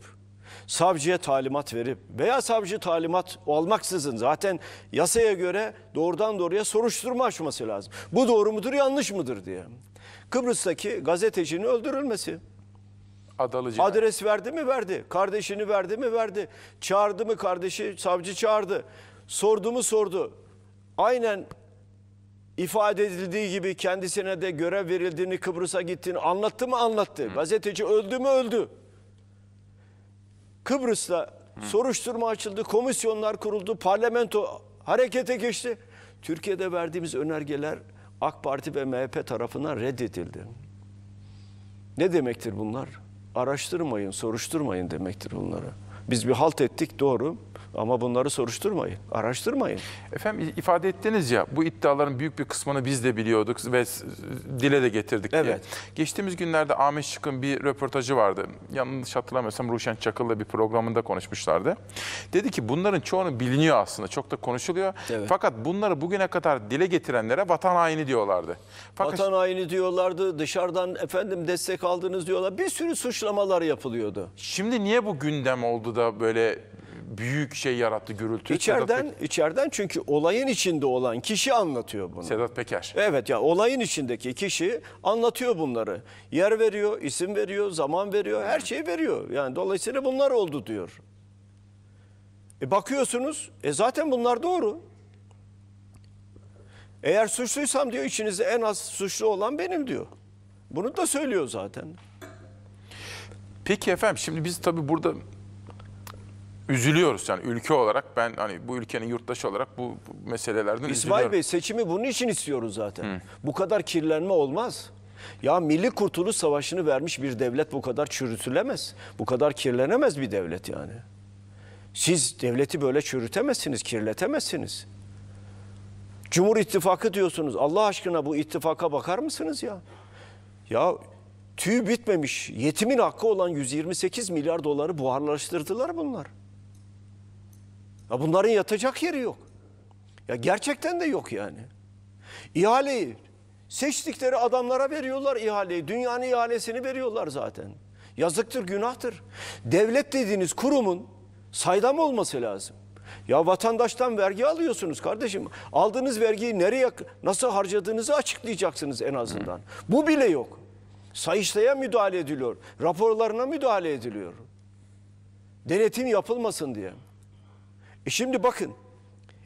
savcıya talimat verip veya savcı talimat olmaksızın zaten yasaya göre doğrudan doğruya soruşturma açması lazım. Bu doğru mudur yanlış mıdır diye. Kıbrıs'taki gazetecinin öldürülmesi. Adalıcı. Adres verdi mi verdi. Kardeşini verdi mi verdi. Çağırdı mı kardeşi savcı çağırdı. Sordu mu sordu. Aynen ifade edildiği gibi kendisine de görev verildiğini Kıbrıs'a gittiğini anlattı mı anlattı. Hı. Gazeteci öldü mü öldü. Kıbrıs'ta Hı. soruşturma açıldı, komisyonlar kuruldu, parlamento harekete geçti. Türkiye'de verdiğimiz önergeler AK Parti ve MHP tarafından reddedildi. Ne demektir bunlar? araştırmayın, soruşturmayın demektir bunlara. Biz bir halt ettik doğru. Ama bunları soruşturmayın, araştırmayın. Efendim ifade ettiniz ya bu iddiaların büyük bir kısmını biz de biliyorduk ve dile de getirdik evet. Geçtiğimiz günlerde Ahmet Şık'ın bir röportajı vardı. Yanlış hatırlamıyorsam Ruşen Çakıl'la bir programında konuşmuşlardı. Dedi ki bunların çoğunu biliniyor aslında çok da konuşuluyor. Evet. Fakat bunları bugüne kadar dile getirenlere vatan haini diyorlardı. Fakat... Vatan haini diyorlardı dışarıdan efendim destek aldınız diyorlar. Bir sürü suçlamalar yapılıyordu. Şimdi niye bu gündem oldu da böyle büyük şey yarattı gürültü. İçeriden, içeriden çünkü olayın içinde olan kişi anlatıyor bunu. Sedat Peker. Evet ya olayın içindeki kişi anlatıyor bunları. Yer veriyor, isim veriyor, zaman veriyor, her şeyi veriyor. Yani dolayısıyla bunlar oldu diyor. E bakıyorsunuz, e zaten bunlar doğru. Eğer suçluysam diyor içinizde en az suçlu olan benim diyor. Bunu da söylüyor zaten. Peki efendim şimdi biz tabii burada üzülüyoruz yani ülke olarak ben hani bu ülkenin yurttaşı olarak bu, meselelerden İsmail üzülüyorum. Bey seçimi bunun için istiyoruz zaten. Hı. Bu kadar kirlenme olmaz. Ya Milli Kurtuluş Savaşı'nı vermiş bir devlet bu kadar çürütülemez. Bu kadar kirlenemez bir devlet yani. Siz devleti böyle çürütemezsiniz, kirletemezsiniz. Cumhur İttifakı diyorsunuz. Allah aşkına bu ittifaka bakar mısınız ya? Ya tüy bitmemiş, yetimin hakkı olan 128 milyar doları buharlaştırdılar bunlar. Ya bunların yatacak yeri yok. Ya gerçekten de yok yani. İhaleyi seçtikleri adamlara veriyorlar ihaleyi. Dünyanın ihalesini veriyorlar zaten. Yazıktır, günahtır. Devlet dediğiniz kurumun saydam olması lazım. Ya vatandaştan vergi alıyorsunuz kardeşim. Aldığınız vergiyi nereye nasıl harcadığınızı açıklayacaksınız en azından. Bu bile yok. Sayıştay'a müdahale ediliyor. Raporlarına müdahale ediliyor. Denetim yapılmasın diye. E şimdi bakın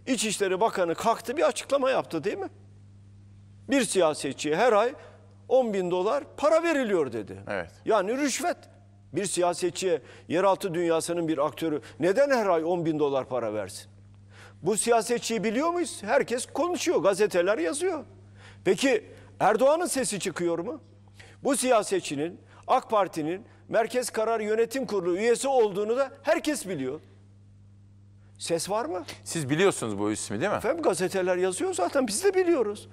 İçişleri Bakanı kalktı bir açıklama yaptı değil mi? Bir siyasetçiye her ay 10 bin dolar para veriliyor dedi. Evet. Yani rüşvet. Bir siyasetçiye yeraltı dünyasının bir aktörü neden her ay 10 bin dolar para versin? Bu siyasetçiyi biliyor muyuz? Herkes konuşuyor, gazeteler yazıyor. Peki Erdoğan'ın sesi çıkıyor mu? Bu siyasetçinin AK Parti'nin Merkez Karar Yönetim Kurulu üyesi olduğunu da herkes biliyor. Ses var mı? Siz biliyorsunuz bu ismi değil mi? Efendim gazeteler yazıyor zaten biz de biliyoruz.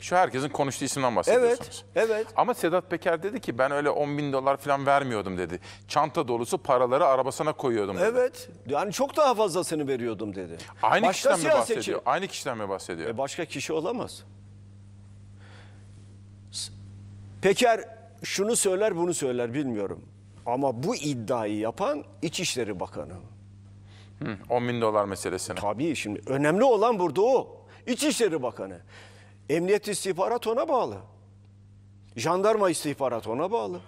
Şu herkesin konuştuğu isimden bahsediyorsunuz. Evet, evet. Ama Sedat Peker dedi ki ben öyle 10 bin dolar falan vermiyordum dedi. Çanta dolusu paraları arabasına koyuyordum dedi. Evet. Yani çok daha fazlasını veriyordum dedi. Aynı başka kişiden mi bahsediyor? Için... Aynı kişiden mi bahsediyor? E başka kişi olamaz. Peker şunu söyler bunu söyler bilmiyorum. Ama bu iddiayı yapan İçişleri Bakanı. Hı, 10 bin dolar meselesine. Tabii şimdi önemli olan burada o. İçişleri Bakanı. Emniyet istihbarat ona bağlı. Jandarma istihbarat ona bağlı.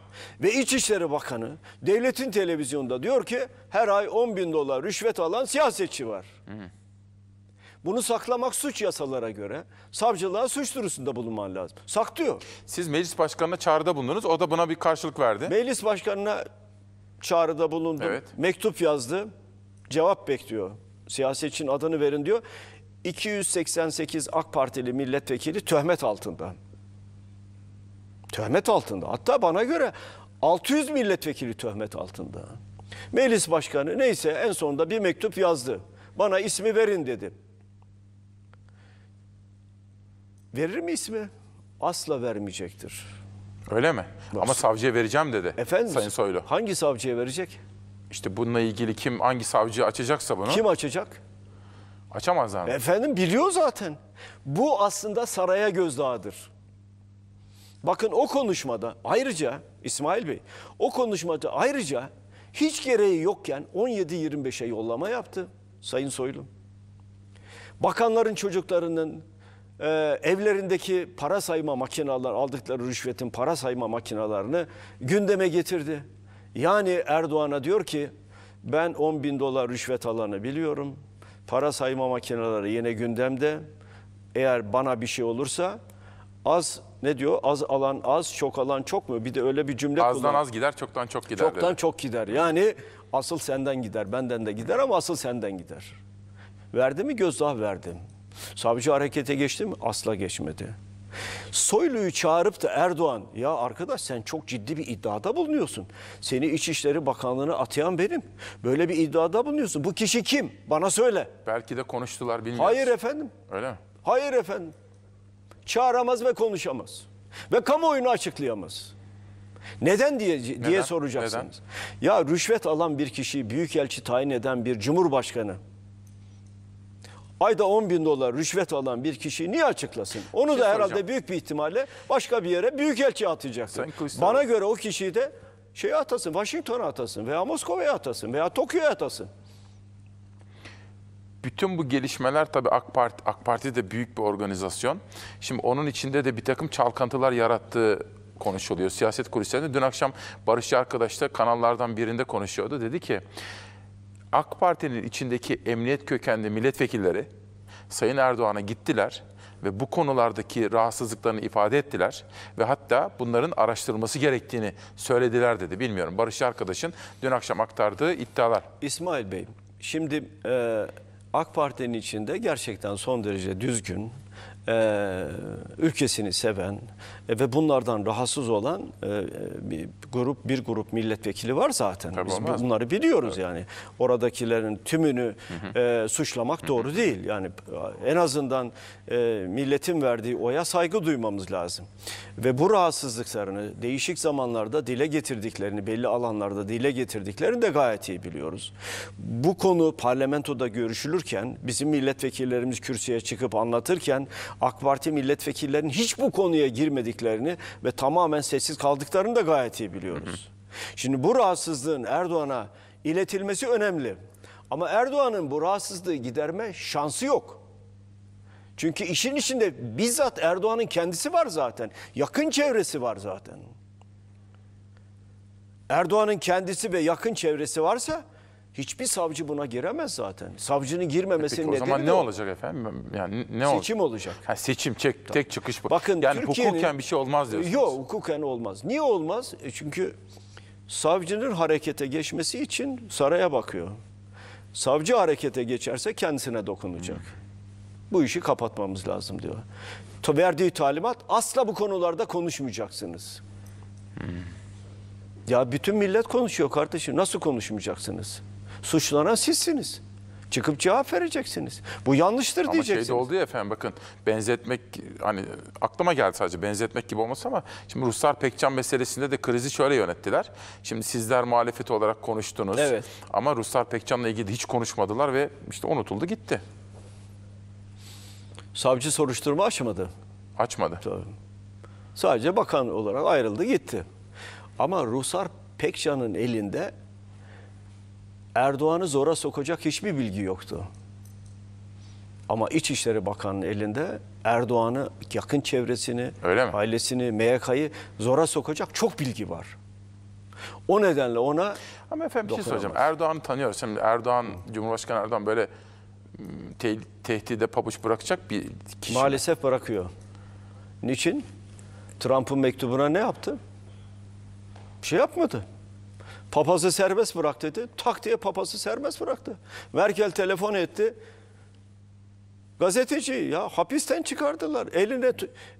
Ve İçişleri Bakanı devletin televizyonda diyor ki her ay 10 bin dolar rüşvet alan siyasetçi var. Hı. Bunu saklamak suç yasalara göre savcılığa suç durusunda bulunman lazım. Saklıyor. Siz meclis başkanına çağrıda bulundunuz. O da buna bir karşılık verdi. Meclis başkanına çağrıda bulundum, Evet. Mektup yazdı cevap bekliyor. Siyasetçinin adını verin diyor. 288 AK Partili milletvekili töhmet altında. Töhmet altında. Hatta bana göre 600 milletvekili töhmet altında. Meclis başkanı neyse en sonunda bir mektup yazdı. Bana ismi verin dedi. Verir mi ismi? Asla vermeyecektir. Öyle mi? Nasıl? Ama savcıya vereceğim dedi. Efendim? Sayın Soylu. Hangi savcıya verecek? İşte bununla ilgili kim hangi savcı açacaksa bunu Kim açacak? açamazlar mı? Efendim biliyor zaten. Bu aslında saraya gözdağıdır. Bakın o konuşmada ayrıca İsmail Bey o konuşmada ayrıca hiç gereği yokken 17-25'e yollama yaptı Sayın Soylu. Bakanların çocuklarının e, evlerindeki para sayma makineler aldıkları rüşvetin para sayma makinalarını gündeme getirdi. Yani Erdoğan'a diyor ki ben 10 bin dolar rüşvet alanı biliyorum. Para sayma makineleri yine gündemde. Eğer bana bir şey olursa az ne diyor? Az alan az, çok alan çok mu? Bir de öyle bir cümle Azdan kullan. az gider, çoktan çok gider. Çoktan dedi. çok gider. Yani asıl senden gider, benden de gider ama asıl senden gider. Verdi mi? Gözdağı verdim. Savcı harekete geçti mi? Asla geçmedi. Soylu'yu çağırıp da Erdoğan ya arkadaş sen çok ciddi bir iddiada bulunuyorsun. Seni İçişleri Bakanlığı'na atayan benim. Böyle bir iddiada bulunuyorsun. Bu kişi kim? Bana söyle. Belki de konuştular bilmiyoruz. Hayır efendim. Öyle mi? Hayır efendim. Çağıramaz ve konuşamaz. Ve kamuoyunu açıklayamaz. Neden diye diye soracaksınız. Neden? Ya rüşvet alan bir kişiyi büyükelçi tayin eden bir cumhurbaşkanı ayda 10 bin dolar rüşvet alan bir kişiyi niye açıklasın? Onu şey da herhalde soracağım. büyük bir ihtimalle başka bir yere büyük elçi atacaktır. Bana göre o kişiyi de şey atasın, Washington'a atasın veya Moskova'ya atasın veya Tokyo'ya atasın. Bütün bu gelişmeler tabii AK Parti, AK Parti de büyük bir organizasyon. Şimdi onun içinde de bir takım çalkantılar yarattığı konuşuluyor siyaset kulislerinde. Dün akşam Barışçı arkadaş da kanallardan birinde konuşuyordu. Dedi ki AK Parti'nin içindeki emniyet kökenli milletvekilleri Sayın Erdoğan'a gittiler ve bu konulardaki rahatsızlıklarını ifade ettiler ve hatta bunların araştırılması gerektiğini söylediler dedi. Bilmiyorum Barış arkadaşın dün akşam aktardığı iddialar. İsmail Bey şimdi e, AK Parti'nin içinde gerçekten son derece düzgün, e, ülkesini seven, e, ve bunlardan rahatsız olan e, e, bir grup bir grup milletvekili var zaten. Tabii Biz olmaz. bunları biliyoruz evet. yani. Oradakilerin tümünü hı hı. E, suçlamak hı hı. doğru değil. Yani en azından e, milletin verdiği oya saygı duymamız lazım. Ve bu rahatsızlıklarını değişik zamanlarda dile getirdiklerini, belli alanlarda dile getirdiklerini de gayet iyi biliyoruz. Bu konu parlamentoda görüşülürken bizim milletvekillerimiz kürsüye çıkıp anlatırken AK Parti milletvekillerinin hiç bu konuya girmedik edildiklerini ve tamamen sessiz kaldıklarını da gayet iyi biliyoruz. Şimdi bu rahatsızlığın Erdoğan'a iletilmesi önemli. Ama Erdoğan'ın bu rahatsızlığı giderme şansı yok. Çünkü işin içinde bizzat Erdoğan'ın kendisi var zaten. Yakın çevresi var zaten. Erdoğan'ın kendisi ve yakın çevresi varsa Hiçbir savcı buna giremez zaten. Savcının girmemesi e Peki, o zaman ne o. olacak efendim? Yani ne Seçim olacak. Ha, seçim çek, Tabii. tek çıkış bu. Bakın yani hukuken bir şey olmaz diyorsunuz. Yok hukuken olmaz. Niye olmaz? E çünkü savcının harekete geçmesi için saraya bakıyor. Savcı harekete geçerse kendisine dokunacak. Hmm. Bu işi kapatmamız lazım diyor. Verdiği talimat asla bu konularda konuşmayacaksınız. Hmm. Ya bütün millet konuşuyor kardeşim. Nasıl konuşmayacaksınız? Suçlanan sizsiniz. Çıkıp cevap vereceksiniz. Bu yanlıştır ama diyeceksiniz. Ama şey de oldu ya efendim bakın benzetmek hani aklıma geldi sadece benzetmek gibi olması ama şimdi Ruslar Pekcan meselesinde de krizi şöyle yönettiler. Şimdi sizler muhalefet olarak konuştunuz. Evet. Ama Ruslar Pekcan'la ilgili hiç konuşmadılar ve işte unutuldu gitti. Savcı soruşturma açmadı. Açmadı. Sadece bakan olarak ayrıldı gitti. Ama Ruslar Pekcan'ın elinde Erdoğan'ı zora sokacak hiçbir bilgi yoktu. Ama İçişleri Bakanı'nın elinde Erdoğan'ı, yakın çevresini, ailesini, MYK'yı zora sokacak çok bilgi var. O nedenle ona... Ama efendim bir şey soracağım. Erdoğan'ı tanıyoruz. Şimdi Erdoğan, Cumhurbaşkanı Erdoğan böyle te tehdide pabuç bırakacak bir kişi. Maalesef bırakıyor. Niçin? Trump'ın mektubuna ne yaptı? Bir şey yapmadı. Papazı serbest bırak dedi. Tak diye papazı serbest bıraktı. Merkel telefon etti. Gazeteci ya hapisten çıkardılar. Eline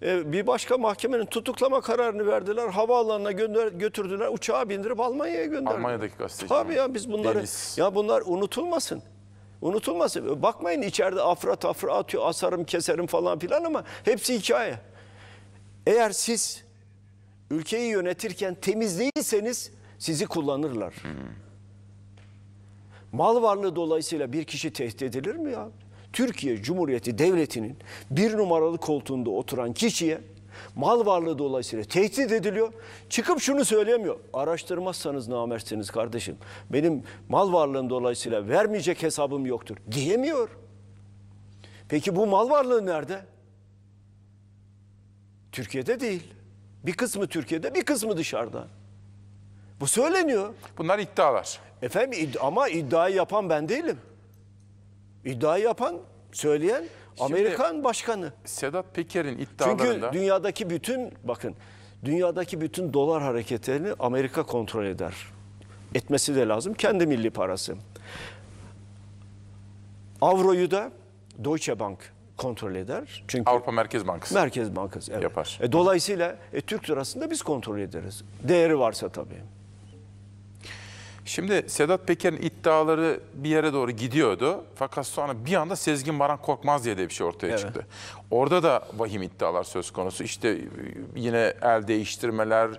e, bir başka mahkemenin tutuklama kararını verdiler. Havaalanına gönder, götürdüler. Uçağa bindirip Almanya'ya gönderdiler. Almanya'daki gazeteci. Tabii ya biz bunları Deniz. ya bunlar unutulmasın. Unutulmasın. Bakmayın içeride afra tafra atıyor, asarım, keserim falan filan ama hepsi hikaye. Eğer siz ülkeyi yönetirken temiz değilseniz sizi kullanırlar. Mal varlığı dolayısıyla bir kişi tehdit edilir mi ya? Türkiye Cumhuriyeti Devleti'nin bir numaralı koltuğunda oturan kişiye mal varlığı dolayısıyla tehdit ediliyor. Çıkıp şunu söyleyemiyor. Araştırmazsanız namersiniz kardeşim. Benim mal varlığım dolayısıyla vermeyecek hesabım yoktur diyemiyor. Peki bu mal varlığı nerede? Türkiye'de değil. Bir kısmı Türkiye'de, bir kısmı dışarıda. Bu söyleniyor. Bunlar iddialar. Efendim id ama iddiayı yapan ben değilim. İddiayı yapan, söyleyen Şimdi, Amerikan başkanı. Sedat Peker'in iddialarında... Çünkü dünyadaki bütün, bakın, dünyadaki bütün dolar hareketlerini Amerika kontrol eder. Etmesi de lazım. Kendi milli parası. Avroyu da Deutsche Bank kontrol eder. Çünkü Avrupa Merkez Bankası. Merkez Bankası evet. yapar. E, dolayısıyla e, Türk lirasını da biz kontrol ederiz. Değeri varsa tabii. Şimdi Sedat Peker'in iddiaları bir yere doğru gidiyordu. Fakat sonra bir anda Sezgin Baran Korkmaz diye de bir şey ortaya evet. çıktı. Orada da vahim iddialar söz konusu. İşte e, yine el değiştirmeler,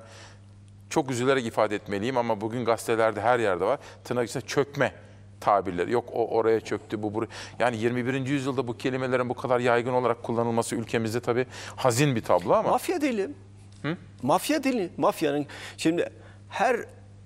çok üzülerek ifade etmeliyim ama bugün gazetelerde her yerde var. Tırnak içinde çökme tabirleri. Yok o oraya çöktü, bu buraya. Yani 21. yüzyılda bu kelimelerin bu kadar yaygın olarak kullanılması ülkemizde tabii hazin bir tablo ama. Mafya dili. Hı? Mafya dili. Mafyanın şimdi her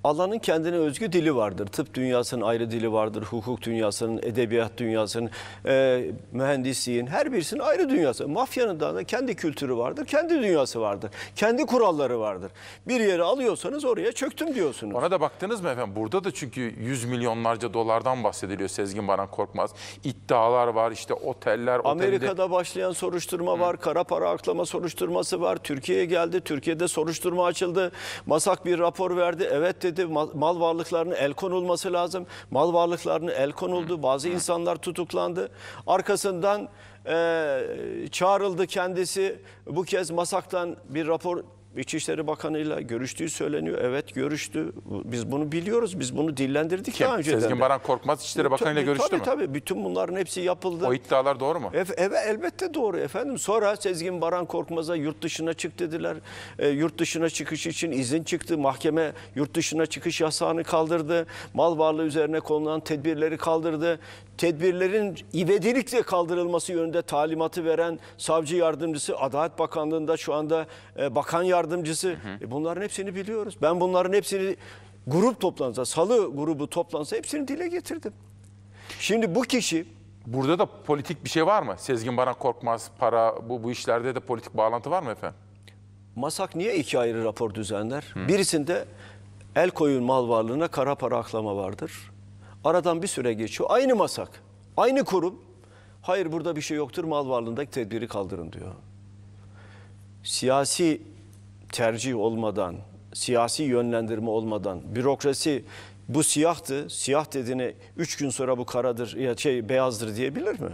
Allah'ın kendine özgü dili vardır. Tıp dünyasının ayrı dili vardır. Hukuk dünyasının, edebiyat dünyasının, e, mühendisliğin her birisinin ayrı dünyası. Mafyanın da kendi kültürü vardır, kendi dünyası vardır. Kendi kuralları vardır. Bir yere alıyorsanız oraya çöktüm diyorsunuz. Ona da baktınız mı efendim? Burada da çünkü yüz milyonlarca dolardan bahsediliyor Sezgin Baran Korkmaz. İddialar var işte oteller. Amerika'da otelde... başlayan soruşturma var. Kara para aklama soruşturması var. Türkiye'ye geldi. Türkiye'de soruşturma açıldı. Masak bir rapor verdi. Evet dedi dedi mal varlıklarının el konulması lazım. Mal varlıklarının el konuldu. Bazı insanlar tutuklandı. Arkasından e, çağrıldı kendisi. Bu kez Masak'tan bir rapor İçişleri Bakanı ile görüştüğü söyleniyor. Evet görüştü. Biz bunu biliyoruz. Biz bunu dillendirdik Kim? daha önceden. Sezgin Baran Korkmaz İçişleri Bakanı ile görüştü tabii, mü? Tabii tabii. Bütün bunların hepsi yapıldı. O iddialar doğru mu? E, evet elbette doğru efendim. Sonra Sezgin Baran Korkmaz'a yurt dışına çık dediler. E, yurt dışına çıkış için izin çıktı. Mahkeme yurt dışına çıkış yasağını kaldırdı. Mal varlığı üzerine konulan tedbirleri kaldırdı. Tedbirlerin ivedilikle kaldırılması yönünde talimatı veren savcı yardımcısı Adalet Bakanlığı'nda şu anda e, bakan yardımcısı yardımcısı. Hı hı. E bunların hepsini biliyoruz. Ben bunların hepsini grup toplansa, salı grubu toplansa hepsini dile getirdim. Şimdi bu kişi... Burada da politik bir şey var mı? Sezgin Bana Korkmaz, para, bu, bu işlerde de politik bağlantı var mı efendim? Masak niye iki ayrı rapor düzenler? Hı. Birisinde el koyun mal varlığına kara para aklama vardır. Aradan bir süre geçiyor. Aynı masak, aynı kurum. Hayır burada bir şey yoktur, mal varlığındaki tedbiri kaldırın diyor. Siyasi tercih olmadan, siyasi yönlendirme olmadan, bürokrasi bu siyahtı, siyah dediğine üç gün sonra bu karadır ya şey beyazdır diyebilir mi?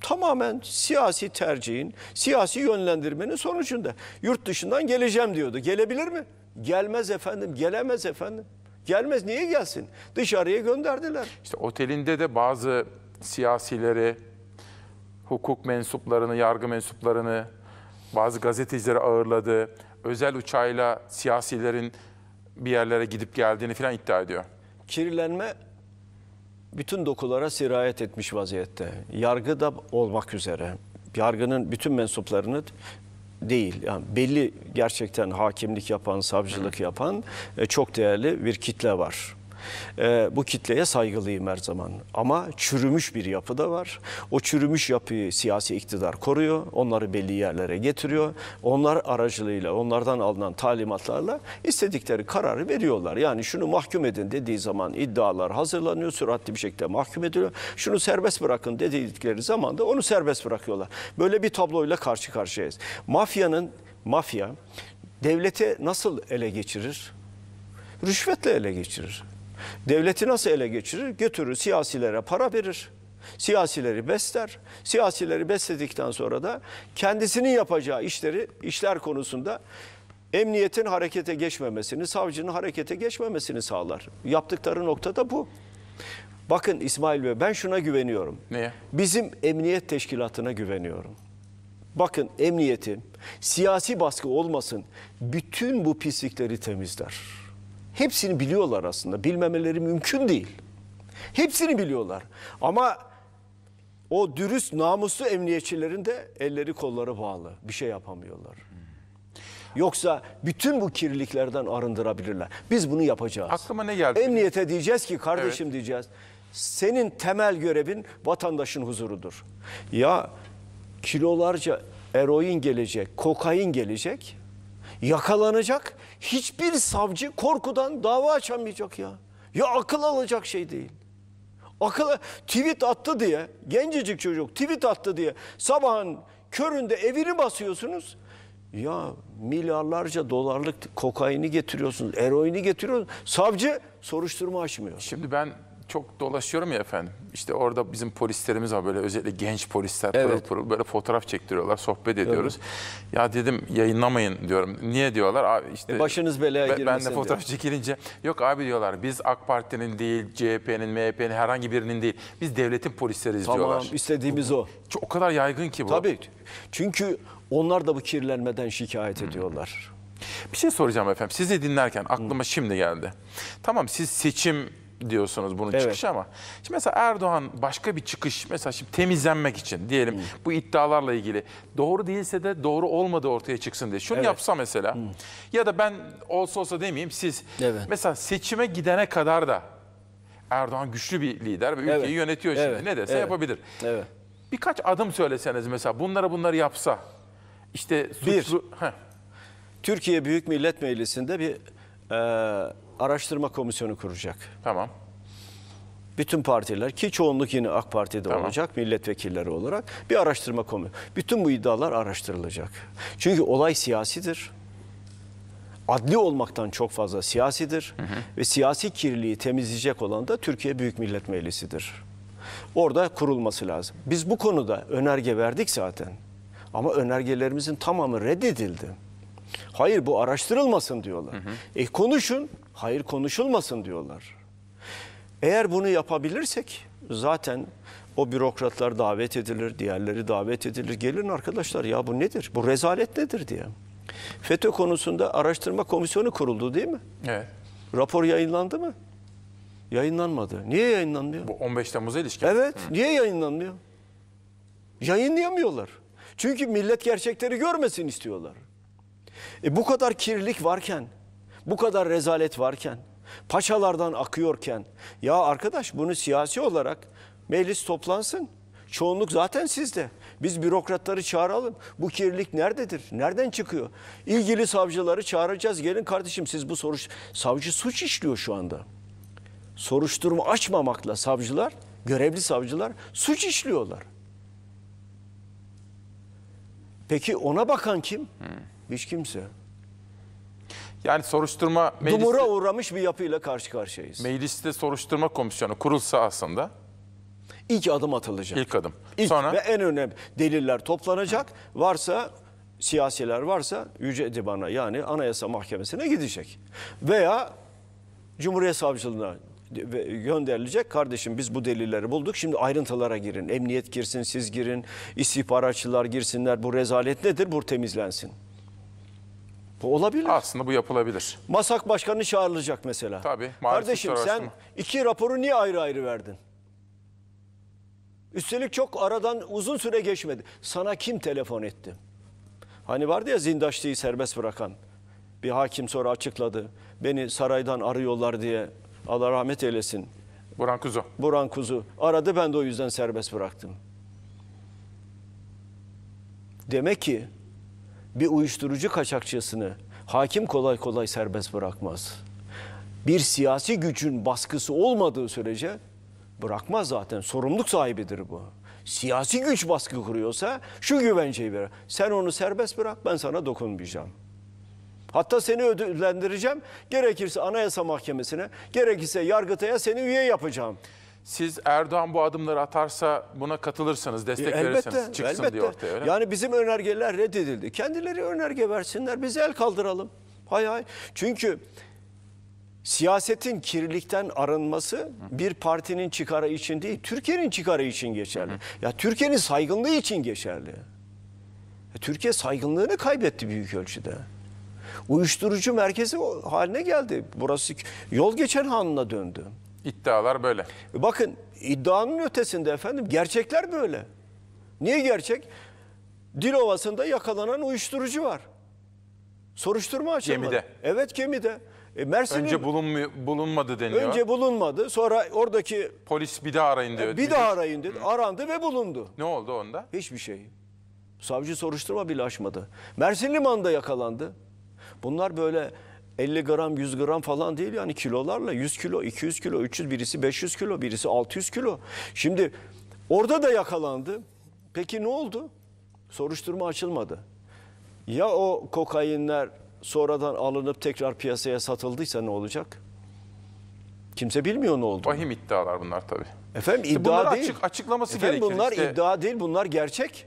Tamamen siyasi tercihin, siyasi yönlendirmenin sonucunda. Yurt dışından geleceğim diyordu. Gelebilir mi? Gelmez efendim, gelemez efendim. Gelmez niye gelsin? Dışarıya gönderdiler. İşte otelinde de bazı siyasileri, hukuk mensuplarını, yargı mensuplarını, bazı gazetecileri ağırladı özel uçağıyla siyasilerin bir yerlere gidip geldiğini falan iddia ediyor. Kirlenme bütün dokulara sirayet etmiş vaziyette. Yargı da olmak üzere. Yargının bütün mensuplarını değil. Yani belli gerçekten hakimlik yapan, savcılık yapan e, çok değerli bir kitle var e, bu kitleye saygılıyım her zaman. Ama çürümüş bir yapı da var. O çürümüş yapıyı siyasi iktidar koruyor. Onları belli yerlere getiriyor. Onlar aracılığıyla, onlardan alınan talimatlarla istedikleri kararı veriyorlar. Yani şunu mahkum edin dediği zaman iddialar hazırlanıyor. Süratli bir şekilde mahkum ediliyor. Şunu serbest bırakın dedikleri zaman da onu serbest bırakıyorlar. Böyle bir tabloyla karşı karşıyayız. Mafyanın, mafya devleti nasıl ele geçirir? Rüşvetle ele geçirir. Devleti nasıl ele geçirir? Götürür siyasilere para verir. Siyasileri besler. Siyasileri besledikten sonra da kendisinin yapacağı işleri, işler konusunda emniyetin harekete geçmemesini, savcının harekete geçmemesini sağlar. Yaptıkları nokta da bu. Bakın İsmail Bey ben şuna güveniyorum. Neye? Bizim emniyet teşkilatına güveniyorum. Bakın emniyetin siyasi baskı olmasın bütün bu pislikleri temizler. Hepsini biliyorlar aslında. Bilmemeleri mümkün değil. Hepsini biliyorlar. Ama o dürüst namuslu emniyetçilerin de elleri kolları bağlı. Bir şey yapamıyorlar. Yoksa bütün bu kirliliklerden arındırabilirler. Biz bunu yapacağız. Aklıma ne geldi? Emniyete diyeceğiz ki kardeşim evet. diyeceğiz. Senin temel görevin vatandaşın huzurudur. Ya kilolarca eroin gelecek, kokain gelecek yakalanacak. Hiçbir savcı korkudan dava açamayacak ya. Ya akıl alacak şey değil. Akıl tweet attı diye gencecik çocuk tweet attı diye sabahın köründe evini basıyorsunuz. Ya milyarlarca dolarlık kokaini getiriyorsunuz, eroini getiriyorsunuz. Savcı soruşturma açmıyor. Şimdi ben çok dolaşıyorum ya efendim. İşte orada bizim polislerimiz var böyle özellikle genç polisler evet. pırıl pırıl böyle fotoğraf çektiriyorlar, sohbet ediyoruz. Evet. Ya dedim yayınlamayın diyorum. Niye diyorlar? Abi işte e başınız belaya ben, ben de fotoğraf diyor. çekilince yok abi diyorlar. Biz AK Parti'nin değil, CHP'nin, MHP'nin herhangi birinin değil. Biz devletin polisleriz tamam, diyorlar. Tamam istediğimiz o. Çok, o kadar yaygın ki bu. Tabii. Çünkü onlar da bu kirlenmeden şikayet hmm. ediyorlar. Bir şey soracağım efendim. Sizi dinlerken aklıma hmm. şimdi geldi. Tamam siz seçim diyorsunuz bunun evet. çıkışı ama. Şimdi mesela Erdoğan başka bir çıkış mesela şimdi temizlenmek için diyelim hmm. bu iddialarla ilgili doğru değilse de doğru olmadığı ortaya çıksın diye. Şunu evet. yapsa mesela hmm. ya da ben olsa olsa demeyeyim siz evet. mesela seçime gidene kadar da Erdoğan güçlü bir lider ve ülkeyi evet. yönetiyor şimdi evet. ne dese evet. yapabilir. Evet. Birkaç adım söyleseniz mesela bunlara bunları yapsa işte suçlu... Bir, Türkiye Büyük Millet Meclisi'nde bir... E araştırma komisyonu kuracak. Tamam. Bütün partiler ki çoğunluk yine AK Parti'de tamam. olacak milletvekilleri olarak bir araştırma komisyonu. Bütün bu iddialar araştırılacak. Çünkü olay siyasidir. Adli olmaktan çok fazla siyasidir. Hı hı. Ve siyasi kirliliği temizleyecek olan da Türkiye Büyük Millet Meclisi'dir. Orada kurulması lazım. Biz bu konuda önerge verdik zaten. Ama önergelerimizin tamamı reddedildi. Hayır bu araştırılmasın diyorlar. Hı hı. E konuşun Hayır konuşulmasın diyorlar. Eğer bunu yapabilirsek zaten o bürokratlar davet edilir, diğerleri davet edilir. Gelin arkadaşlar ya bu nedir? Bu rezalet nedir diye. FETÖ konusunda araştırma komisyonu kuruldu değil mi? Evet. Rapor yayınlandı mı? Yayınlanmadı. Niye yayınlanmıyor? Bu 15 Temmuz'a ilişkin. Evet. Hı. Niye yayınlanmıyor? Yayınlayamıyorlar. Çünkü millet gerçekleri görmesin istiyorlar. E bu kadar kirlilik varken bu kadar rezalet varken, paçalardan akıyorken ya arkadaş bunu siyasi olarak meclis toplansın. Çoğunluk zaten sizde. Biz bürokratları çağıralım. Bu kirlilik nerededir? Nereden çıkıyor? İlgili savcıları çağıracağız. Gelin kardeşim siz bu soruş... Savcı suç işliyor şu anda. Soruşturma açmamakla savcılar, görevli savcılar suç işliyorlar. Peki ona bakan kim? Hiç kimse. Yani soruşturma mecliste, Dumura uğramış bir yapıyla karşı karşıyayız. mecliste soruşturma komisyonu kurulsa aslında İlk adım atılacak. İlk adım. İlk Sonra ve en önemli deliller toplanacak. Varsa siyasiler varsa Yüce Divan'a yani Anayasa Mahkemesi'ne gidecek. Veya Cumhuriyet Savcılığına ve- gönderilecek. Kardeşim biz bu delilleri bulduk. Şimdi ayrıntılara girin. Emniyet girsin, siz girin. istihbaratçılar girsinler. Bu rezalet nedir? Bu temizlensin olabilir. Aslında bu yapılabilir. Masak başkanı çağrılacak mesela. Tabii. Kardeşim sen iki raporu niye ayrı ayrı verdin? Üstelik çok aradan uzun süre geçmedi. Sana kim telefon etti? Hani vardı ya Zindaşlı'yı serbest bırakan. Bir hakim sonra açıkladı. Beni saraydan arıyorlar diye. Allah rahmet eylesin. Buran Kuzu. Buran Kuzu. Aradı ben de o yüzden serbest bıraktım. Demek ki bir uyuşturucu kaçakçısını hakim kolay kolay serbest bırakmaz. Bir siyasi gücün baskısı olmadığı sürece bırakmaz zaten. Sorumluluk sahibidir bu. Siyasi güç baskı kuruyorsa şu güvenceyi ver. Sen onu serbest bırak ben sana dokunmayacağım. Hatta seni ödüllendireceğim. Gerekirse Anayasa Mahkemesi'ne, gerekirse Yargıtay'a seni üye yapacağım. Siz Erdoğan bu adımları atarsa buna katılırsanız, destek e, elbette, verirseniz çıksın elbette. diye ortaya öyle mi? Yani bizim önergeler reddedildi. Kendileri önerge versinler, biz el kaldıralım. Hay hay. Çünkü siyasetin kirlilikten arınması bir partinin çıkarı için değil, Türkiye'nin çıkarı için geçerli. Hı hı. Ya Türkiye'nin saygınlığı için geçerli. Ya, Türkiye saygınlığını kaybetti büyük ölçüde. Uyuşturucu merkezi haline geldi. Burası yol geçen hanına döndü. İddialar böyle. E bakın iddianın ötesinde efendim gerçekler böyle. Niye gerçek? Dilovası'nda yakalanan uyuşturucu var. Soruşturma açılmadı. Gemide. Evet gemide. E, Mersin'in önce bulunmu bulunmadı deniyor. Önce bulunmadı. Sonra oradaki polis bir daha arayın diyor. E, bir daha arayın dedi. Hı. Arandı ve bulundu. Ne oldu onda? Hiçbir şey. Savcı soruşturma bile açmadı. Mersin limanında yakalandı. Bunlar böyle 50 gram 100 gram falan değil yani kilolarla 100 kilo 200 kilo 300 birisi 500 kilo birisi 600 kilo. Şimdi orada da yakalandı. Peki ne oldu? Soruşturma açılmadı. Ya o kokainler sonradan alınıp tekrar piyasaya satıldıysa ne olacak? Kimse bilmiyor ne oldu. Vahim iddialar bunlar tabii. Efendim iddia bunlar değil. Açık, açıklaması Efendim, gerekir. Bunlar işte. iddia değil bunlar gerçek.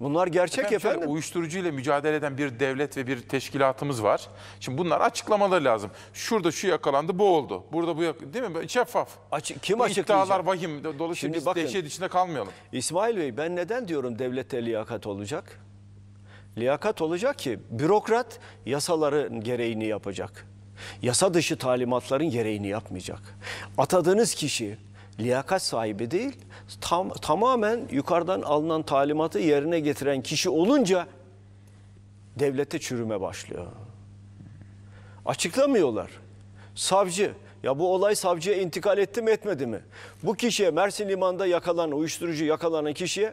Bunlar gerçek efendim. efendim. Şöyle, uyuşturucuyla mücadele eden bir devlet ve bir teşkilatımız var. Şimdi bunlar açıklamaları lazım. Şurada şu yakalandı, bu oldu. Burada bu yak değil mi? Şeffaf. Açık kim bu açıklayacak? iddialar vahim. Dolayısıyla Şimdi biz bakın, dehşet içinde kalmayalım. İsmail Bey ben neden diyorum devlette liyakat olacak? Liyakat olacak ki bürokrat yasaların gereğini yapacak. Yasa dışı talimatların gereğini yapmayacak. Atadığınız kişi liyakat sahibi değil, tam, tamamen yukarıdan alınan talimatı yerine getiren kişi olunca devlete çürüme başlıyor. Açıklamıyorlar. Savcı, ya bu olay savcıya intikal etti mi etmedi mi? Bu kişiye Mersin Liman'da yakalanan, uyuşturucu yakalanan kişiye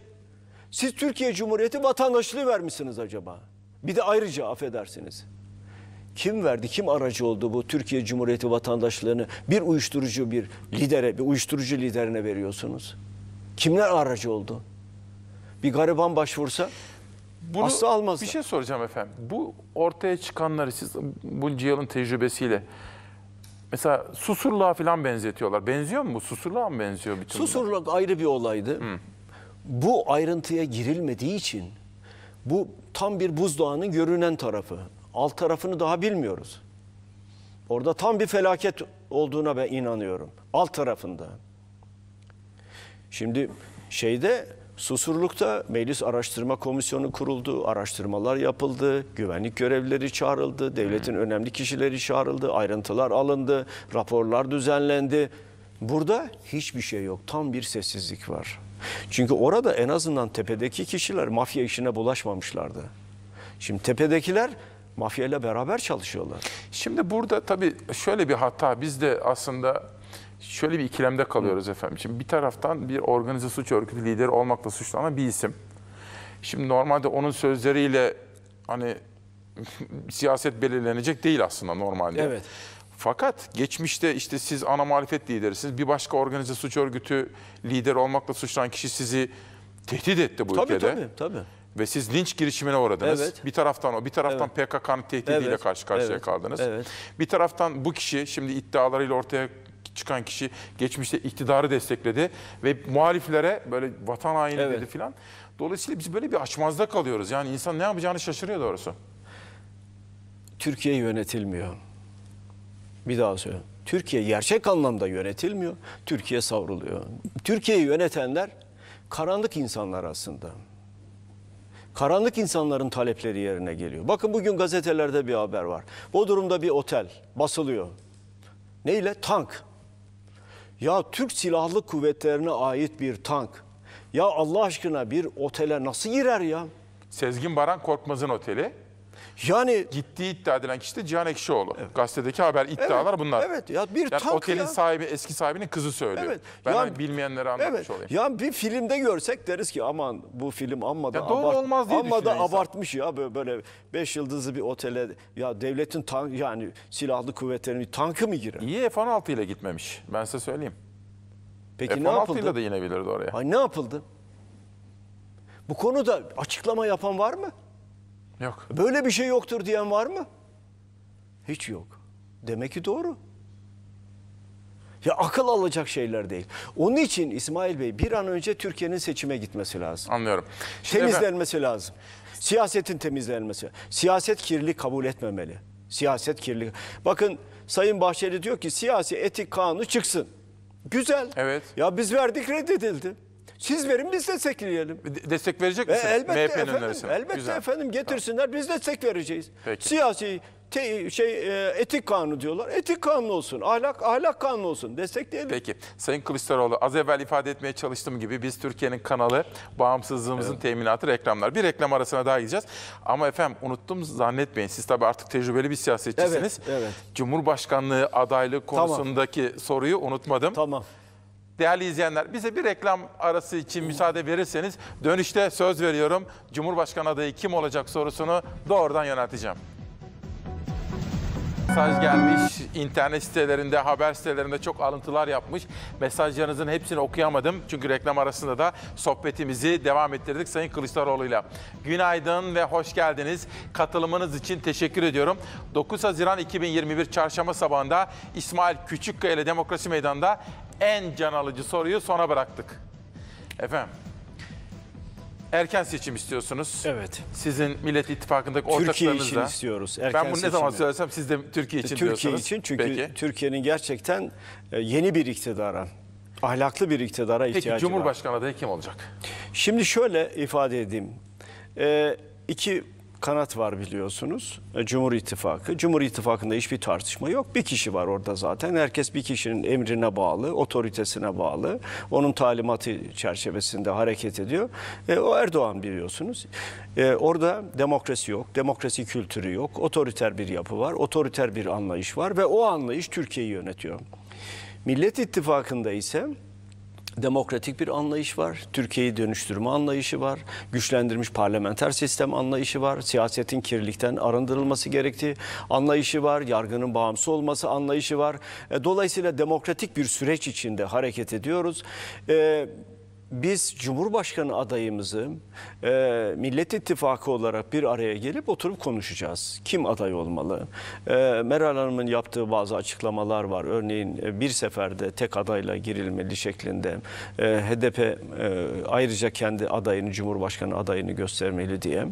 siz Türkiye Cumhuriyeti vatandaşlığı vermişsiniz acaba? Bir de ayrıca affedersiniz. Kim verdi, kim aracı oldu bu Türkiye Cumhuriyeti vatandaşlığını bir uyuşturucu bir lidere, bir uyuşturucu liderine veriyorsunuz? Kimler aracı oldu? Bir gariban başvursa bunu asla almazlar. Bir şey soracağım efendim. Bu ortaya çıkanları siz bu yılın tecrübesiyle mesela susurluğa falan benzetiyorlar. Benziyor mu bu? Susurluğa mı benziyor? Bütün Susurluk bunlar? ayrı bir olaydı. Hı. Bu ayrıntıya girilmediği için bu tam bir buzdağının görünen tarafı. Alt tarafını daha bilmiyoruz. Orada tam bir felaket olduğuna ben inanıyorum. Alt tarafında. Şimdi şeyde Susurluk'ta meclis araştırma komisyonu kuruldu, araştırmalar yapıldı, güvenlik görevlileri çağrıldı, devletin hmm. önemli kişileri çağrıldı, ayrıntılar alındı, raporlar düzenlendi. Burada hiçbir şey yok, tam bir sessizlik var. Çünkü orada en azından tepedeki kişiler mafya işine bulaşmamışlardı. Şimdi tepedekiler mafyayla beraber çalışıyorlar. Şimdi burada tabii şöyle bir hata biz de aslında şöyle bir ikilemde kalıyoruz Hı. efendim. Şimdi bir taraftan bir organize suç örgütü lideri olmakla suçlanan bir isim. Şimdi normalde onun sözleriyle hani siyaset belirlenecek değil aslında normalde. Evet. Fakat geçmişte işte siz ana muhalefet liderisiniz. Bir başka organize suç örgütü lideri olmakla suçlanan kişi sizi tehdit etti bu tabii, ülkede. Tabii tabii. Ve siz linç girişimine uğradınız. Evet. Bir taraftan o, bir taraftan evet. PKK'nın tehdidiyle evet. karşı karşıya evet. kaldınız. Evet. Bir taraftan bu kişi şimdi iddialarıyla ortaya çıkan kişi geçmişte iktidarı destekledi ve muhaliflere böyle vatan haini evet. dedi filan. Dolayısıyla biz böyle bir açmazda kalıyoruz. Yani insan ne yapacağını şaşırıyor doğrusu. Türkiye yönetilmiyor. Bir daha söylüyorum. Türkiye gerçek anlamda yönetilmiyor. Türkiye savruluyor. Türkiye'yi yönetenler karanlık insanlar aslında karanlık insanların talepleri yerine geliyor. Bakın bugün gazetelerde bir haber var. Bodrum'da bir otel basılıyor. Neyle? Tank. Ya Türk Silahlı Kuvvetlerine ait bir tank. Ya Allah aşkına bir otele nasıl girer ya? Sezgin Baran Korkmaz'ın oteli. Yani Gittiği iddia edilen kişi de Cihan Ekşioğlu. Gazetedeki haber iddialar Evet, bunlar. Evet ya bir yani tank otelin ya. sahibi eski sahibinin kızı söylüyor. Evet, Ben ya- hani bilmeyenlere anlatmış Evet. olayım. Ya bir filmde görsek deriz ki aman bu film amma da, doğru abart- olmaz diye amma da insan. abartmış ya böyle, böyle beş yıldızlı bir otele ya devletin tank yani silahlı kuvvetlerin tankı mı girer? İyi F-16 ile gitmemiş. Ben size söyleyeyim. Peki F-16 yapıldı? ile de inebilirdi oraya. Ay ne yapıldı? Bu konuda açıklama yapan var mı? Yok. Böyle bir şey yoktur diyen var mı? Hiç yok. Demek ki doğru. Ya akıl alacak şeyler değil. Onun için İsmail Bey bir an önce Türkiye'nin seçime gitmesi lazım. Anlıyorum. Şimdi temizlenmesi efendim... lazım. Siyasetin temizlenmesi. Siyaset kirli kabul etmemeli. Siyaset kirli. Bakın Sayın Bahçeli diyor ki siyasi etik kanunu çıksın. Güzel. Evet. Ya biz verdik reddedildi. Siz verin biz destekleyelim. Destek verecek e, misiniz? E, elbette MHP'nin efendim. önerisine. Elbette Güzel. efendim getirsinler biz destek vereceğiz. Peki. Siyasi te- şey e, etik kanunu diyorlar. Etik kanunu olsun. Ahlak ahlak kanunu olsun. Destekleyelim. Peki Sayın Kılıçdaroğlu az evvel ifade etmeye çalıştığım gibi biz Türkiye'nin kanalı bağımsızlığımızın teminatı reklamlar. Bir reklam arasına daha gideceğiz. Ama efendim unuttum zannetmeyin siz tabii artık tecrübeli bir siyasetçisiniz. Evet, evet. Cumhurbaşkanlığı adaylığı konusundaki soruyu unutmadım. Tamam. Değerli izleyenler bize bir reklam arası için müsaade verirseniz dönüşte söz veriyorum. Cumhurbaşkanı adayı kim olacak sorusunu doğrudan yönelteceğim. Mesaj gelmiş, internet sitelerinde, haber sitelerinde çok alıntılar yapmış. Mesajlarınızın hepsini okuyamadım. Çünkü reklam arasında da sohbetimizi devam ettirdik Sayın Kılıçdaroğlu'yla. Günaydın ve hoş geldiniz. Katılımınız için teşekkür ediyorum. 9 Haziran 2021 çarşamba sabahında İsmail Küçükkaya ile Demokrasi Meydanı'nda en can alıcı soruyu sona bıraktık. Efendim. Erken seçim istiyorsunuz. Evet. Sizin Millet İttifakı'ndaki ortaklarınızla. Türkiye için istiyoruz. Erken ben bunu ne zaman söylesem siz de Türkiye için Türkiye diyorsunuz. Türkiye için çünkü Türkiye'nin gerçekten e, yeni bir iktidara, ahlaklı bir iktidara Peki, ihtiyacı var. Peki Cumhurbaşkanı adayı kim olacak? Şimdi şöyle ifade edeyim. Ee, iki kanat var biliyorsunuz. E, Cumhur İttifakı. Cumhur İttifakı'nda hiçbir tartışma yok. Bir kişi var orada zaten. Herkes bir kişinin emrine bağlı, otoritesine bağlı. Onun talimatı çerçevesinde hareket ediyor. E, o Erdoğan biliyorsunuz. E, orada demokrasi yok, demokrasi kültürü yok. Otoriter bir yapı var, otoriter bir anlayış var ve o anlayış Türkiye'yi yönetiyor. Millet İttifakı'nda ise demokratik bir anlayış var, Türkiye'yi dönüştürme anlayışı var, güçlendirilmiş parlamenter sistem anlayışı var, siyasetin kirlilikten arındırılması gerektiği anlayışı var, yargının bağımsız olması anlayışı var. E, dolayısıyla demokratik bir süreç içinde hareket ediyoruz. Ee, biz Cumhurbaşkanı adayımızı e, Millet İttifakı olarak bir araya gelip oturup konuşacağız. Kim aday olmalı? E, Meral Hanım'ın yaptığı bazı açıklamalar var. Örneğin e, bir seferde tek adayla girilmeli şeklinde e, HDP e, ayrıca kendi adayını Cumhurbaşkanı adayını göstermeli diye.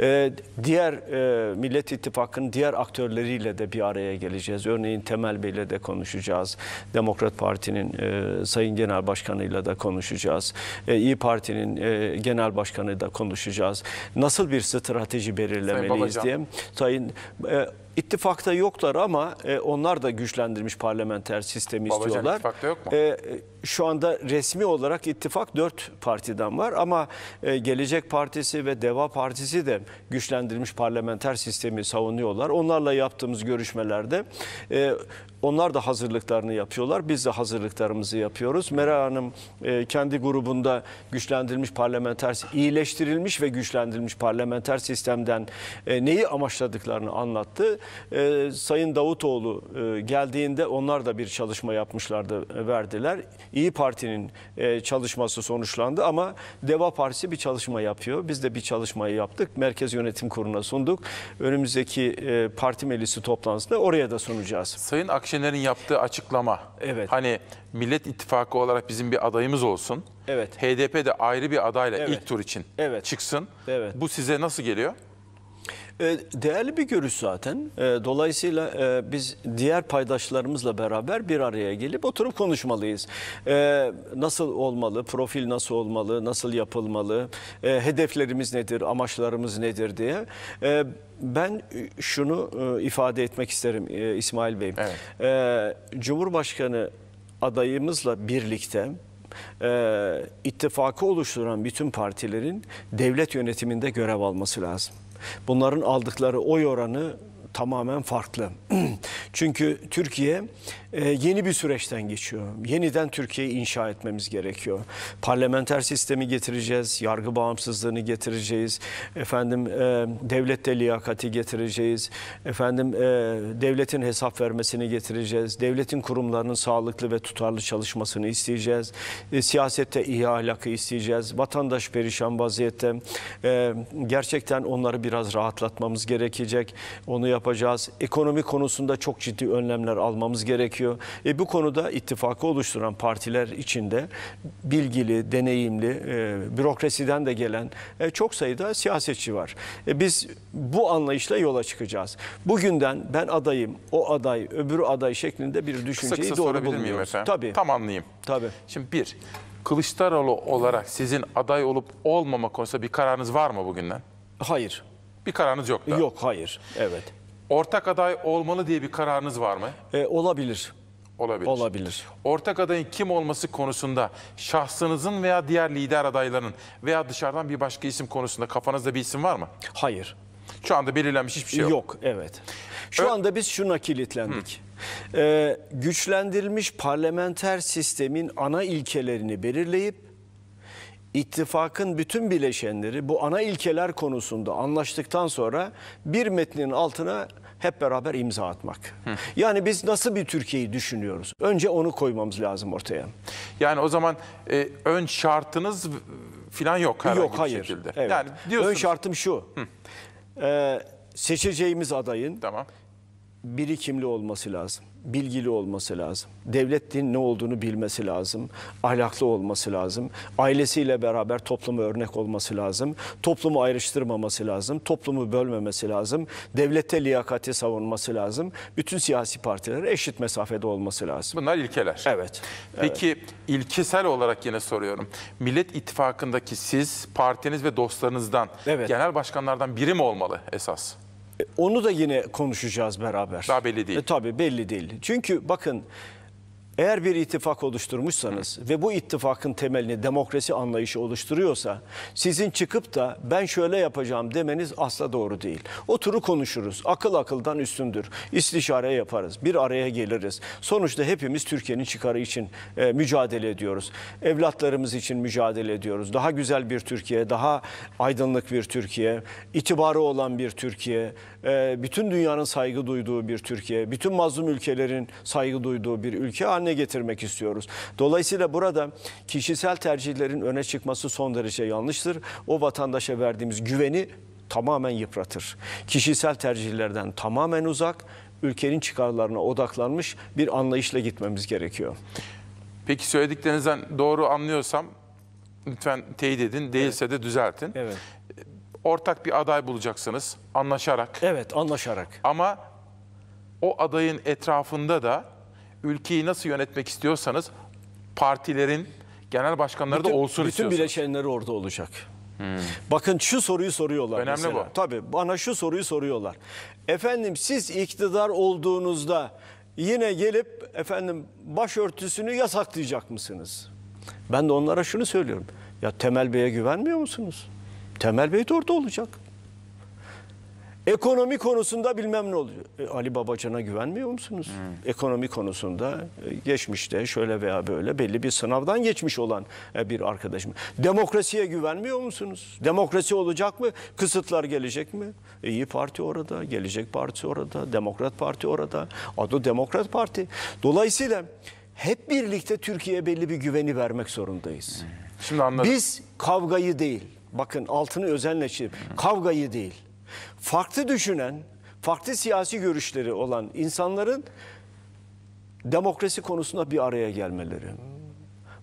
E, diğer e, Millet İttifakı'nın diğer aktörleriyle de bir araya geleceğiz. Örneğin Temel Bey'le de konuşacağız. Demokrat Parti'nin e, Sayın Genel Başkanı'yla da konuşacağız. E, İyi Parti'nin e, genel başkanı da konuşacağız. Nasıl bir strateji belirlemeliyiz diye. Sayın e, İttifakta yoklar ama e, onlar da güçlendirmiş parlamenter sistemi Babacan istiyorlar. ittifakta yok mu? E, e, şu anda resmi olarak ittifak dört partiden var ama e, Gelecek Partisi ve Deva Partisi de güçlendirilmiş parlamenter sistemi savunuyorlar. Onlarla yaptığımız görüşmelerde e, onlar da hazırlıklarını yapıyorlar. Biz de hazırlıklarımızı yapıyoruz. Meral Hanım e, kendi grubunda güçlendirilmiş parlamenter, iyileştirilmiş ve güçlendirilmiş parlamenter sistemden e, neyi amaçladıklarını anlattı e, Sayın Davutoğlu e, geldiğinde onlar da bir çalışma yapmışlardı, e, verdiler. İyi Parti'nin e, çalışması sonuçlandı ama Deva Partisi bir çalışma yapıyor. Biz de bir çalışmayı yaptık. Merkez Yönetim Kurulu'na sunduk. Önümüzdeki e, parti meclisi toplantısında oraya da sunacağız. Sayın Akşener'in yaptığı açıklama. Evet. Hani Millet İttifakı olarak bizim bir adayımız olsun. Evet. HDP de ayrı bir adayla Evet. ilk tur için Evet. çıksın. Evet. Bu size nasıl geliyor? E, değerli bir görüş zaten. E, dolayısıyla e, biz diğer paydaşlarımızla beraber bir araya gelip oturup konuşmalıyız. Nasıl olmalı, profil nasıl olmalı, nasıl yapılmalı, hedeflerimiz nedir, amaçlarımız nedir diye. Ben şunu ifade etmek isterim İsmail Bey. Evet. Cumhurbaşkanı adayımızla birlikte ittifakı oluşturan bütün partilerin devlet yönetiminde görev alması lazım. Bunların aldıkları oy oranı tamamen farklı. Çünkü Türkiye ee, yeni bir süreçten geçiyor. Yeniden Türkiye'yi inşa etmemiz gerekiyor. Parlamenter sistemi getireceğiz, yargı bağımsızlığını getireceğiz, efendim e, devlette liyakati getireceğiz, efendim e, devletin hesap vermesini getireceğiz, devletin kurumlarının sağlıklı ve tutarlı çalışmasını isteyeceğiz, e, siyasette iyi ahlakı isteyeceğiz, vatandaş perişan vaziyette e, gerçekten onları biraz rahatlatmamız gerekecek, onu yapacağız. Ekonomi konusunda çok ciddi önlemler almamız gerekiyor gerekiyor. E, bu konuda ittifakı oluşturan partiler içinde bilgili, deneyimli, e, bürokrasiden de gelen e, çok sayıda siyasetçi var. E, biz bu anlayışla yola çıkacağız. Bugünden ben adayım, o aday, öbürü aday şeklinde bir düşünceyi kısa kısa doğru bulmuyoruz. Tabii. Tam anlayayım. Tabii. Şimdi bir, Kılıçdaroğlu olarak sizin aday olup olmama konusunda bir kararınız var mı bugünden? Hayır. Bir kararınız yok da. Yok, hayır. Evet. Ortak aday olmalı diye bir kararınız var mı? E, olabilir. Olabilir. Olabilir. Ortak adayın kim olması konusunda şahsınızın veya diğer lider adaylarının veya dışarıdan bir başka isim konusunda kafanızda bir isim var mı? Hayır. Şu anda belirlenmiş hiçbir şey yok. Yok evet. Şu Ö anda biz şuna kilitlendik. Ee, güçlendirilmiş parlamenter sistemin ana ilkelerini belirleyip ittifakın bütün bileşenleri bu ana ilkeler konusunda anlaştıktan sonra bir metnin altına hep beraber imza atmak. Hı. Yani biz nasıl bir Türkiye'yi düşünüyoruz? Önce onu koymamız lazım ortaya. Yani o zaman e, ön şartınız filan yok herhangi yok, bir hayır. şekilde. Evet. Yani diyorsunuz... Ön şartım şu. Hı. E, seçeceğimiz adayın tamam. birikimli olması lazım bilgili olması lazım. Devletin ne olduğunu bilmesi lazım. Ahlaklı olması lazım. Ailesiyle beraber topluma örnek olması lazım. Toplumu ayrıştırmaması lazım. Toplumu bölmemesi lazım. devlete liyakati savunması lazım. Bütün siyasi partilere eşit mesafede olması lazım. Bunlar ilkeler. Evet. Peki evet. ilkisel olarak yine soruyorum. Millet İttifakı'ndaki siz partiniz ve dostlarınızdan evet. genel başkanlardan biri mi olmalı esas? E, onu da yine konuşacağız beraber. Daha belli değil. E, tabii belli değil. Çünkü bakın eğer bir ittifak oluşturmuşsanız ve bu ittifakın temelini demokrasi anlayışı oluşturuyorsa sizin çıkıp da ben şöyle yapacağım demeniz asla doğru değil. Oturu konuşuruz. Akıl akıldan üstündür. İstişare yaparız. Bir araya geliriz. Sonuçta hepimiz Türkiye'nin çıkarı için e, mücadele ediyoruz. Evlatlarımız için mücadele ediyoruz. Daha güzel bir Türkiye, daha aydınlık bir Türkiye, itibarı olan bir Türkiye, e, bütün dünyanın saygı duyduğu bir Türkiye, bütün mazlum ülkelerin saygı duyduğu bir ülke haline getirmek istiyoruz. Dolayısıyla burada kişisel tercihlerin öne çıkması son derece yanlıştır. O vatandaşa verdiğimiz güveni tamamen yıpratır. Kişisel tercihlerden tamamen uzak, ülkenin çıkarlarına odaklanmış bir anlayışla gitmemiz gerekiyor. Peki söylediklerinizden doğru anlıyorsam lütfen teyit edin, değilse evet. de düzeltin. Evet. Ortak bir aday bulacaksınız anlaşarak. Evet, anlaşarak. Ama o adayın etrafında da ülkeyi nasıl yönetmek istiyorsanız partilerin genel başkanları bütün, da olsun bütün istiyorsunuz. Bütün bileşenleri orada olacak. Hmm. Bakın şu soruyu soruyorlar Önemli mesela. bu. Tabii bana şu soruyu soruyorlar. Efendim siz iktidar olduğunuzda yine gelip efendim başörtüsünü yasaklayacak mısınız? Ben de onlara şunu söylüyorum. Ya Temel Bey'e güvenmiyor musunuz? Temel Bey de orada olacak. Ekonomi konusunda bilmem ne oluyor. E, Ali Babacan'a güvenmiyor musunuz? Hmm. Ekonomi konusunda e, geçmişte şöyle veya böyle belli bir sınavdan geçmiş olan e, bir arkadaşım. Demokrasiye güvenmiyor musunuz? Demokrasi olacak mı? Kısıtlar gelecek mi? E, İyi Parti orada, Gelecek parti orada, Demokrat Parti orada. Adı Demokrat Parti. Dolayısıyla hep birlikte Türkiye'ye belli bir güveni vermek zorundayız. Hmm. Şimdi anladım. Biz kavgayı değil, bakın altını özenle çizip hmm. kavgayı değil farklı düşünen, farklı siyasi görüşleri olan insanların demokrasi konusunda bir araya gelmeleri.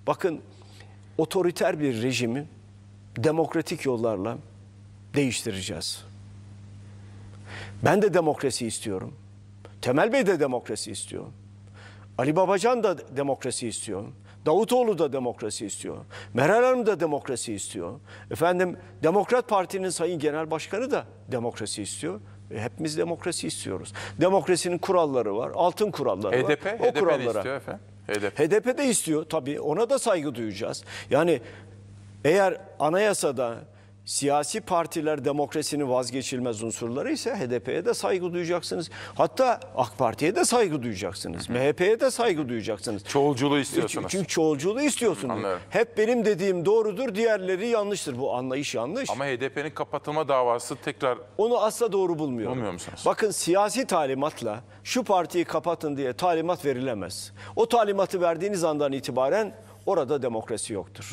Bakın otoriter bir rejimi demokratik yollarla değiştireceğiz. Ben de demokrasi istiyorum. Temel Bey de demokrasi istiyor. Ali Babacan da demokrasi istiyor. Davutoğlu da demokrasi istiyor. Meral Hanım da demokrasi istiyor. Efendim Demokrat Parti'nin Sayın Genel Başkanı da demokrasi istiyor. E, hepimiz demokrasi istiyoruz. Demokrasinin kuralları var, altın kuralları HDP, var. HDP, o HDP kurallara. istiyor efendim. HDP. HDP de istiyor tabii. Ona da saygı duyacağız. Yani eğer anayasada Siyasi partiler demokrasinin vazgeçilmez unsurları ise HDP'ye de saygı duyacaksınız. Hatta AK Parti'ye de saygı duyacaksınız. MHP'ye de saygı duyacaksınız. Çoğulculuğu istiyorsunuz. Çünkü çoğulculuğu istiyorsunuz. Anladım. Hep benim dediğim doğrudur, diğerleri yanlıştır. Bu anlayış yanlış. Ama HDP'nin kapatılma davası tekrar... Onu asla doğru bulmuyorum. Bulmuyor musunuz? Bakın siyasi talimatla şu partiyi kapatın diye talimat verilemez. O talimatı verdiğiniz andan itibaren orada demokrasi yoktur.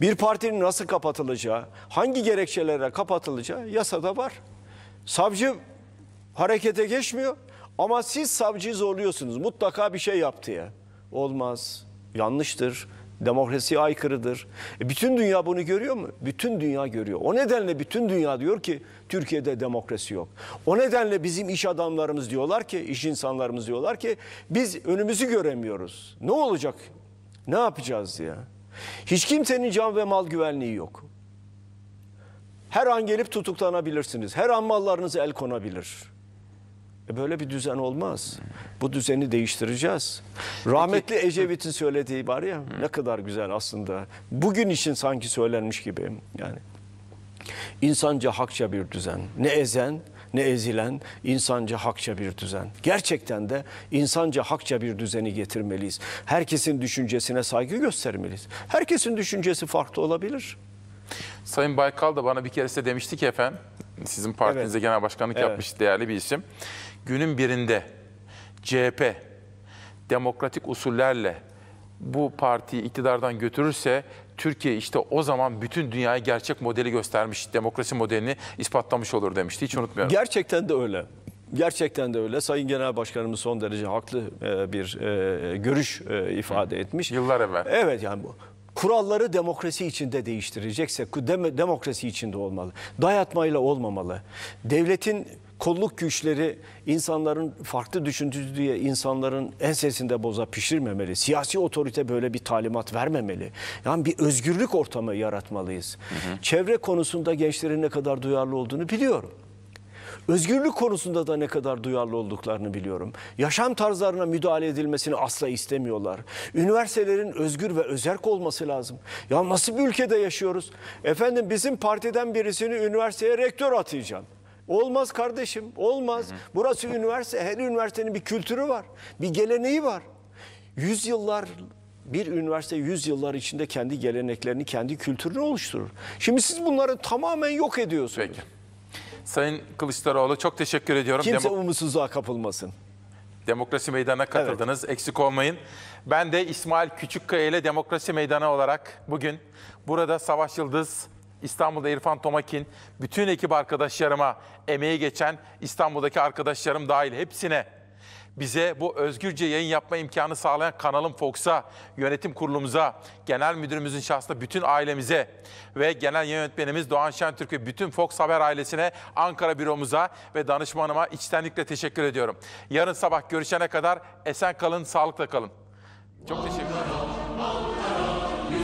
Bir partinin nasıl kapatılacağı, hangi gerekçelere kapatılacağı yasada var. Savcı harekete geçmiyor ama siz savcı zorluyorsunuz. Mutlaka bir şey yap diye. Olmaz, yanlıştır, demokrasi aykırıdır. E bütün dünya bunu görüyor mu? Bütün dünya görüyor. O nedenle bütün dünya diyor ki Türkiye'de demokrasi yok. O nedenle bizim iş adamlarımız diyorlar ki, iş insanlarımız diyorlar ki biz önümüzü göremiyoruz. Ne olacak ne yapacağız ya? Hiç kimsenin can ve mal güvenliği yok. Her an gelip tutuklanabilirsiniz. Her an mallarınıza el konabilir. E böyle bir düzen olmaz. Bu düzeni değiştireceğiz. Rahmetli Ecevit'in söylediği var ya ne kadar güzel aslında. Bugün için sanki söylenmiş gibi yani. İnsanca hakça bir düzen. Ne ezen ne ezilen, insanca hakça bir düzen. Gerçekten de insanca hakça bir düzeni getirmeliyiz. Herkesin düşüncesine saygı göstermeliyiz. Herkesin düşüncesi farklı olabilir. Sayın Baykal da bana bir keresinde demişti ki efendim, sizin partinize evet. genel başkanlık evet. yapmış değerli bir isim. Günün birinde CHP demokratik usullerle bu partiyi iktidardan götürürse Türkiye işte o zaman bütün dünyaya gerçek modeli göstermiş, demokrasi modelini ispatlamış olur demişti. Hiç unutmuyorum. Gerçekten de öyle. Gerçekten de öyle. Sayın Genel Başkanımız son derece haklı e, bir e, görüş e, ifade etmiş. Yıllar evvel. Evet yani bu kuralları demokrasi içinde değiştirecekse demokrasi içinde olmalı. Dayatmayla olmamalı. Devletin kolluk güçleri insanların farklı düşündüğü diye insanların en sesinde boza pişirmemeli. Siyasi otorite böyle bir talimat vermemeli. Yani bir özgürlük ortamı yaratmalıyız. Hı hı. Çevre konusunda gençlerin ne kadar duyarlı olduğunu biliyorum. Özgürlük konusunda da ne kadar duyarlı olduklarını biliyorum. Yaşam tarzlarına müdahale edilmesini asla istemiyorlar. Üniversitelerin özgür ve özerk olması lazım. Ya nasıl bir ülkede yaşıyoruz? Efendim bizim partiden birisini üniversiteye rektör atayacağım. Olmaz kardeşim, olmaz. Burası üniversite, her üniversitenin bir kültürü var, bir geleneği var. Yüzyıllar bir üniversite yüzyıllar içinde kendi geleneklerini, kendi kültürünü oluşturur. Şimdi siz bunları tamamen yok ediyorsunuz. Peki. Sayın Kılıçdaroğlu çok teşekkür ediyorum. Kimse Demo- umutsuzluğa kapılmasın. Demokrasi Meydanı'na katıldınız. Evet. Eksik olmayın. Ben de İsmail Küçükkaya ile Demokrasi Meydanı olarak bugün burada Savaş Yıldız İstanbul'da İrfan Tomakin, bütün ekip arkadaşlarıma, emeği geçen İstanbul'daki arkadaşlarım dahil hepsine, bize bu özgürce yayın yapma imkanı sağlayan kanalım Fox'a, yönetim kurulumuza, genel müdürümüzün şahsında bütün ailemize ve genel yönetmenimiz Doğan Şentürk'ü bütün Fox Haber ailesine, Ankara büromuza ve danışmanıma içtenlikle teşekkür ediyorum. Yarın sabah görüşene kadar esen kalın, sağlıkla kalın. Çok teşekkür ederim.